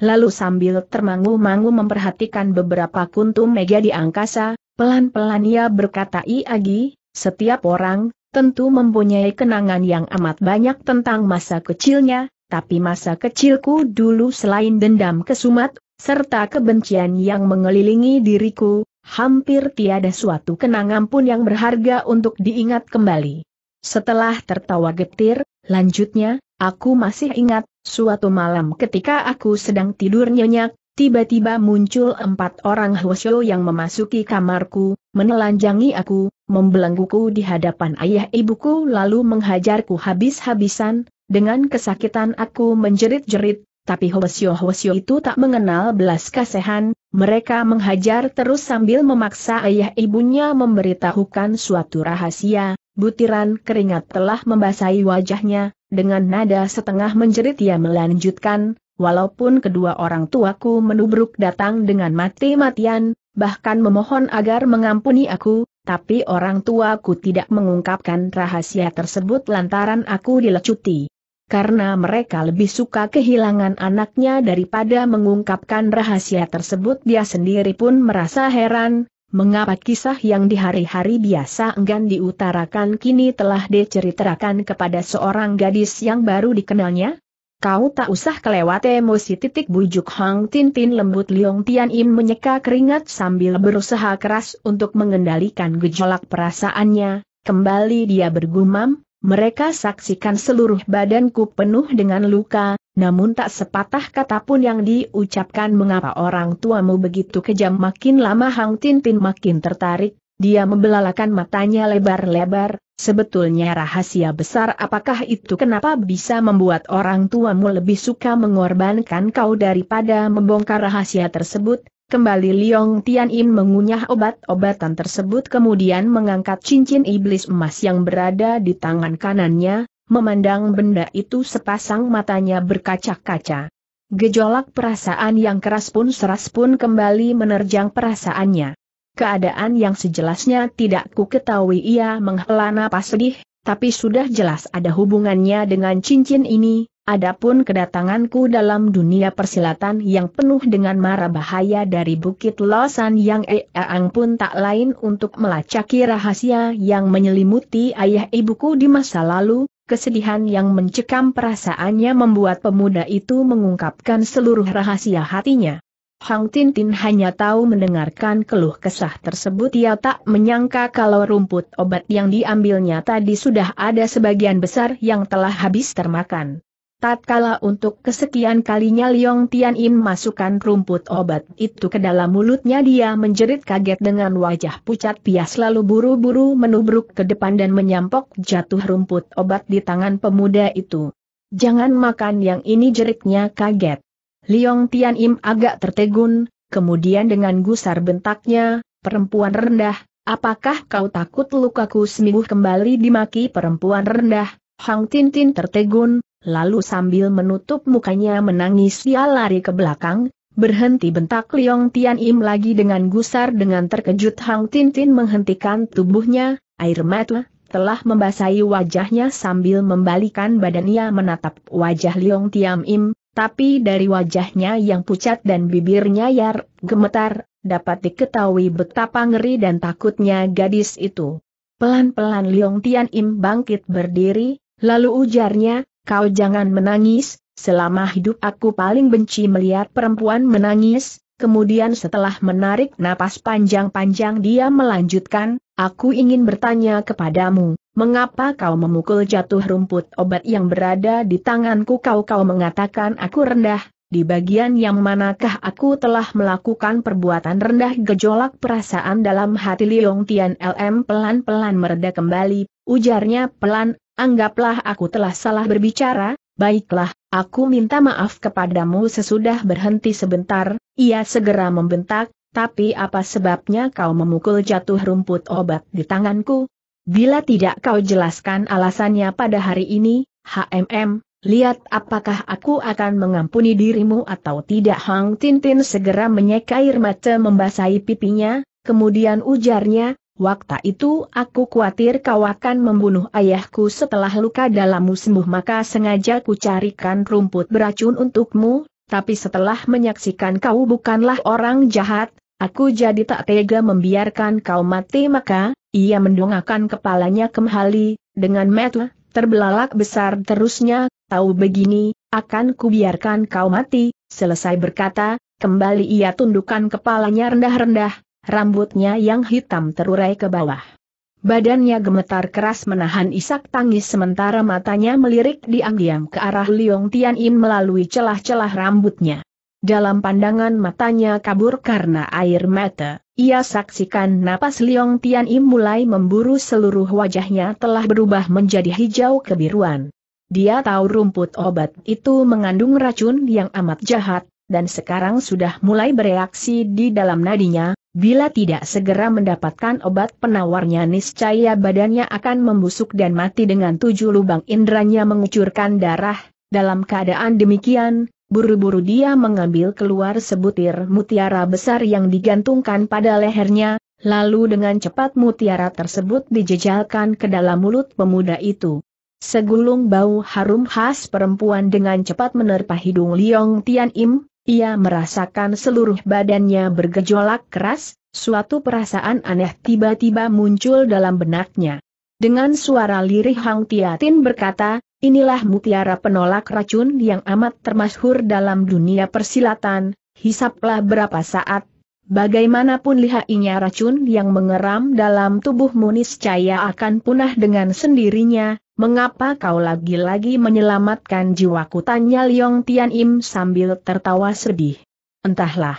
[SPEAKER 1] Lalu sambil termangu-mangu memperhatikan beberapa kuntum mega di angkasa, pelan-pelan ia berkata Iagi, setiap orang, tentu mempunyai kenangan yang amat banyak tentang masa kecilnya, tapi masa kecilku dulu selain dendam kesumat, serta kebencian yang mengelilingi diriku, hampir tiada suatu kenangan pun yang berharga untuk diingat kembali. Setelah tertawa getir, lanjutnya, aku masih ingat, Suatu malam ketika aku sedang tidur nyenyak, tiba-tiba muncul empat orang Hwasyo yang memasuki kamarku, menelanjangi aku, membelengguku di hadapan ayah ibuku lalu menghajarku habis-habisan, dengan kesakitan aku menjerit-jerit, tapi Hwasyo-Hwasyo itu tak mengenal belas kasihan, mereka menghajar terus sambil memaksa ayah ibunya memberitahukan suatu rahasia, butiran keringat telah membasahi wajahnya, dengan nada setengah menjerit ia melanjutkan, walaupun kedua orang tuaku menubruk datang dengan mati-matian, bahkan memohon agar mengampuni aku, tapi orang tuaku tidak mengungkapkan rahasia tersebut lantaran aku dilecuti. Karena mereka lebih suka kehilangan anaknya daripada mengungkapkan rahasia tersebut dia sendiri pun merasa heran, Mengapa kisah yang di hari-hari biasa enggan diutarakan kini telah diceritakan kepada seorang gadis yang baru dikenalnya? Kau tak usah kelewat emosi titik bujuk Hang Tin Tin lembut Liong Tian Im menyeka keringat sambil berusaha keras untuk mengendalikan gejolak perasaannya, kembali dia bergumam, mereka saksikan seluruh badanku penuh dengan luka, namun tak sepatah kata pun yang diucapkan mengapa orang tuamu begitu kejam makin lama Hang Tin Tin makin tertarik, dia membelalakan matanya lebar-lebar, sebetulnya rahasia besar apakah itu kenapa bisa membuat orang tuamu lebih suka mengorbankan kau daripada membongkar rahasia tersebut, Kembali Liong Tian im mengunyah obat-obatan tersebut kemudian mengangkat cincin iblis emas yang berada di tangan kanannya, Memandang benda itu sepasang matanya berkaca-kaca. Gejolak perasaan yang keras pun seras pun kembali menerjang perasaannya. Keadaan yang sejelasnya tidak ku ketahui ia menghela napas sedih, tapi sudah jelas ada hubungannya dengan cincin ini, adapun kedatanganku dalam dunia persilatan yang penuh dengan mara bahaya dari Bukit Losan yang Eang pun tak lain untuk melacaki rahasia yang menyelimuti ayah ibuku di masa lalu, Kesedihan yang mencekam perasaannya membuat pemuda itu mengungkapkan seluruh rahasia hatinya. Hang Tintin hanya tahu mendengarkan keluh kesah tersebut ia tak menyangka kalau rumput obat yang diambilnya tadi sudah ada sebagian besar yang telah habis termakan. Tatkala untuk kesekian kalinya Liong Tian Im masukkan rumput obat itu ke dalam mulutnya dia menjerit kaget dengan wajah pucat pias lalu buru-buru menubruk ke depan dan menyampok jatuh rumput obat di tangan pemuda itu. Jangan makan yang ini jeritnya kaget. Liong Tian Im agak tertegun, kemudian dengan gusar bentaknya, perempuan rendah, apakah kau takut lukaku sembuh kembali dimaki perempuan rendah? Hang Tintin tertegun, Lalu sambil menutup mukanya menangis dia lari ke belakang, berhenti bentak Liong Tian Im lagi dengan gusar dengan terkejut Hang Tin Tin menghentikan tubuhnya, air mata telah membasahi wajahnya sambil membalikan badannya menatap wajah Liong Tian Im, tapi dari wajahnya yang pucat dan bibirnya yar, gemetar, dapat diketahui betapa ngeri dan takutnya gadis itu. Pelan-pelan Liong Tian Im bangkit berdiri, lalu ujarnya, kau jangan menangis, selama hidup aku paling benci melihat perempuan menangis, kemudian setelah menarik napas panjang-panjang dia melanjutkan, aku ingin bertanya kepadamu, mengapa kau memukul jatuh rumput obat yang berada di tanganku kau-kau mengatakan aku rendah, di bagian yang manakah aku telah melakukan perbuatan rendah gejolak perasaan dalam hati Liong Tian LM pelan-pelan mereda kembali, ujarnya pelan, Anggaplah aku telah salah berbicara, baiklah, aku minta maaf kepadamu sesudah berhenti sebentar, ia segera membentak, tapi apa sebabnya kau memukul jatuh rumput obat di tanganku? Bila tidak kau jelaskan alasannya pada hari ini, HMM, lihat apakah aku akan mengampuni dirimu atau tidak Hang Tintin segera menyeka air mata membasahi pipinya, kemudian ujarnya, Waktu itu aku khawatir kau akan membunuh ayahku setelah luka dalammu sembuh maka sengaja ku carikan rumput beracun untukmu, tapi setelah menyaksikan kau bukanlah orang jahat, aku jadi tak tega membiarkan kau mati maka, ia mendongakkan kepalanya kembali, dengan mata terbelalak besar terusnya, tahu begini, akan kubiarkan kau mati, selesai berkata, kembali ia tundukkan kepalanya rendah-rendah, rambutnya yang hitam terurai ke bawah. Badannya gemetar keras menahan isak tangis sementara matanya melirik diam-diam ke arah Liong Tian Im melalui celah-celah rambutnya. Dalam pandangan matanya kabur karena air mata, ia saksikan napas Liong Tian Im mulai memburu seluruh wajahnya telah berubah menjadi hijau kebiruan. Dia tahu rumput obat itu mengandung racun yang amat jahat, dan sekarang sudah mulai bereaksi di dalam nadinya, Bila tidak segera mendapatkan obat penawarnya niscaya badannya akan membusuk dan mati dengan tujuh lubang indranya mengucurkan darah. Dalam keadaan demikian, buru-buru dia mengambil keluar sebutir mutiara besar yang digantungkan pada lehernya, lalu dengan cepat mutiara tersebut dijejalkan ke dalam mulut pemuda itu. Segulung bau harum khas perempuan dengan cepat menerpa hidung Liong Tian Im, ia merasakan seluruh badannya bergejolak keras, suatu perasaan aneh tiba-tiba muncul dalam benaknya. Dengan suara lirih Hang Tiatin berkata, inilah mutiara penolak racun yang amat termasyhur dalam dunia persilatan, hisaplah berapa saat, Bagaimanapun lihainya racun yang mengeram dalam tubuh Munis Caya akan punah dengan sendirinya, Mengapa kau lagi-lagi menyelamatkan jiwaku? Tanya Liong Tian Im sambil tertawa sedih. Entahlah.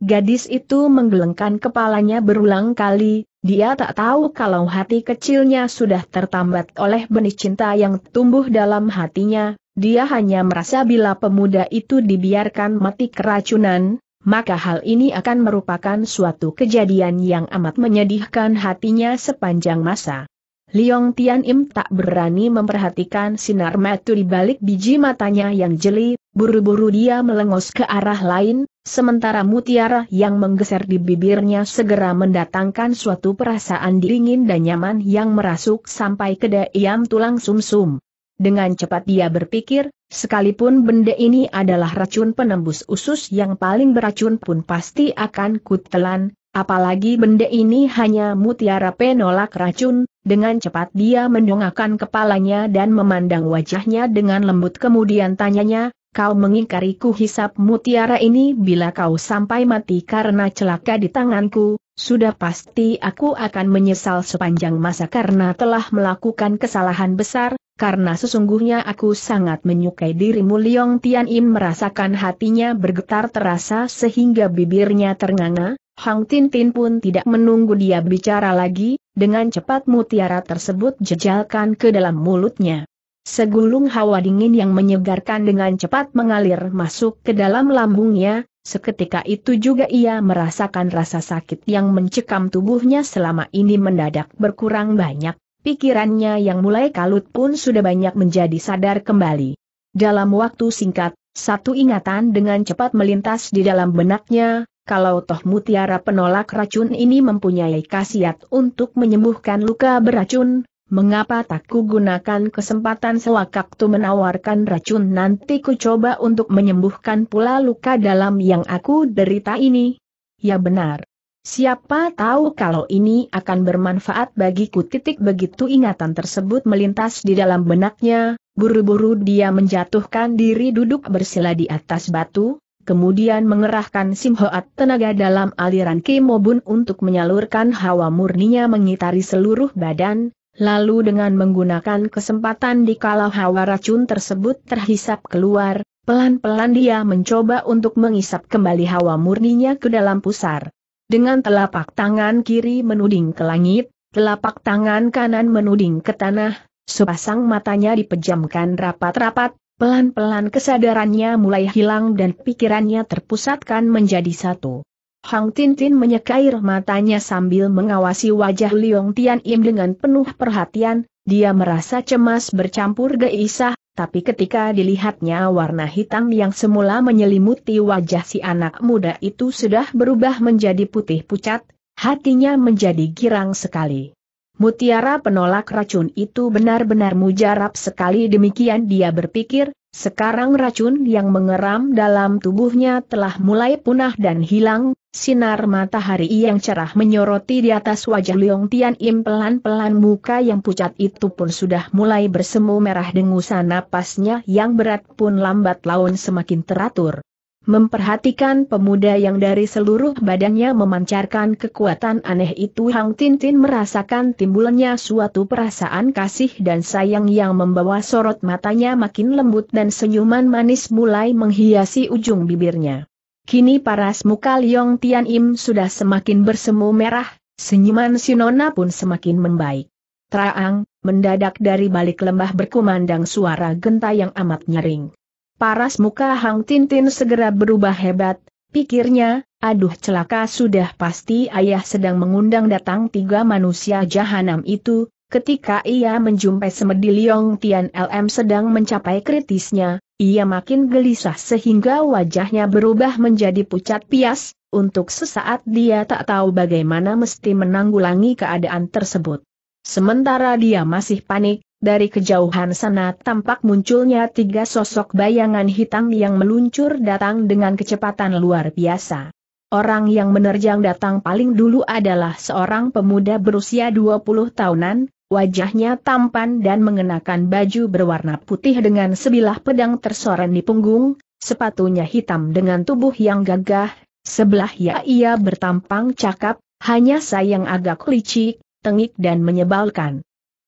[SPEAKER 1] Gadis itu menggelengkan kepalanya berulang kali, dia tak tahu kalau hati kecilnya sudah tertambat oleh benih cinta yang tumbuh dalam hatinya, dia hanya merasa bila pemuda itu dibiarkan mati keracunan, maka hal ini akan merupakan suatu kejadian yang amat menyedihkan hatinya sepanjang masa. Liong Tian Im tak berani memperhatikan sinar metu di balik biji matanya yang jeli, buru-buru dia melengos ke arah lain, sementara mutiara yang menggeser di bibirnya segera mendatangkan suatu perasaan dingin dan nyaman yang merasuk sampai ke dayam tulang sumsum. -sum. Dengan cepat dia berpikir, sekalipun benda ini adalah racun penembus usus yang paling beracun pun pasti akan kutelan, apalagi benda ini hanya mutiara penolak racun, dengan cepat dia mendongakkan kepalanya dan memandang wajahnya dengan lembut kemudian tanyanya, kau mengingkariku hisap mutiara ini bila kau sampai mati karena celaka di tanganku, sudah pasti aku akan menyesal sepanjang masa karena telah melakukan kesalahan besar, karena sesungguhnya aku sangat menyukai dirimu Liong Tian Im merasakan hatinya bergetar terasa sehingga bibirnya ternganga, Hang Tin Tin pun tidak menunggu dia bicara lagi, dengan cepat mutiara tersebut jejalkan ke dalam mulutnya. Segulung hawa dingin yang menyegarkan dengan cepat mengalir masuk ke dalam lambungnya, seketika itu juga ia merasakan rasa sakit yang mencekam tubuhnya selama ini mendadak berkurang banyak, pikirannya yang mulai kalut pun sudah banyak menjadi sadar kembali. Dalam waktu singkat, satu ingatan dengan cepat melintas di dalam benaknya, kalau toh mutiara penolak racun ini mempunyai khasiat untuk menyembuhkan luka beracun, mengapa tak kugunakan kesempatan sewaktu menawarkan racun nanti ku coba untuk menyembuhkan pula luka dalam yang aku derita ini? Ya benar. Siapa tahu kalau ini akan bermanfaat bagiku titik begitu ingatan tersebut melintas di dalam benaknya, buru-buru dia menjatuhkan diri duduk bersila di atas batu, kemudian mengerahkan Simhoat tenaga dalam aliran Kimobun untuk menyalurkan hawa murninya mengitari seluruh badan, lalu dengan menggunakan kesempatan di kalau hawa racun tersebut terhisap keluar, pelan-pelan dia mencoba untuk mengisap kembali hawa murninya ke dalam pusar. Dengan telapak tangan kiri menuding ke langit, telapak tangan kanan menuding ke tanah, sepasang matanya dipejamkan rapat-rapat, Pelan-pelan kesadarannya mulai hilang dan pikirannya terpusatkan menjadi satu. Hang Tintin menyekair matanya sambil mengawasi wajah Liong Tian Im dengan penuh perhatian, dia merasa cemas bercampur geisah, tapi ketika dilihatnya warna hitam yang semula menyelimuti wajah si anak muda itu sudah berubah menjadi putih pucat, hatinya menjadi girang sekali. Mutiara penolak racun itu benar-benar mujarab sekali demikian dia berpikir, sekarang racun yang mengeram dalam tubuhnya telah mulai punah dan hilang, sinar matahari yang cerah menyoroti di atas wajah Leong Tian Im pelan-pelan muka yang pucat itu pun sudah mulai bersemu merah dengusan napasnya yang berat pun lambat laun semakin teratur. Memperhatikan pemuda yang dari seluruh badannya memancarkan kekuatan aneh itu Hang Tintin merasakan timbulnya suatu perasaan kasih dan sayang yang membawa sorot matanya makin lembut dan senyuman manis mulai menghiasi ujung bibirnya. Kini paras muka Liong Tian Im sudah semakin bersemu merah, senyuman Sinona pun semakin membaik. Traang, mendadak dari balik lembah berkumandang suara genta yang amat nyaring. Paras muka Hang Tintin segera berubah hebat, pikirnya, aduh celaka sudah pasti ayah sedang mengundang datang tiga manusia jahanam itu, ketika ia menjumpai Semedi Liong Tian LM sedang mencapai kritisnya, ia makin gelisah sehingga wajahnya berubah menjadi pucat pias, untuk sesaat dia tak tahu bagaimana mesti menanggulangi keadaan tersebut. Sementara dia masih panik, dari kejauhan sana tampak munculnya tiga sosok bayangan hitam yang meluncur datang dengan kecepatan luar biasa. Orang yang menerjang datang paling dulu adalah seorang pemuda berusia 20 tahunan, wajahnya tampan dan mengenakan baju berwarna putih dengan sebilah pedang tersorot di punggung, sepatunya hitam dengan tubuh yang gagah, sebelah ya ia bertampang cakap, hanya sayang agak licik, tengik dan menyebalkan.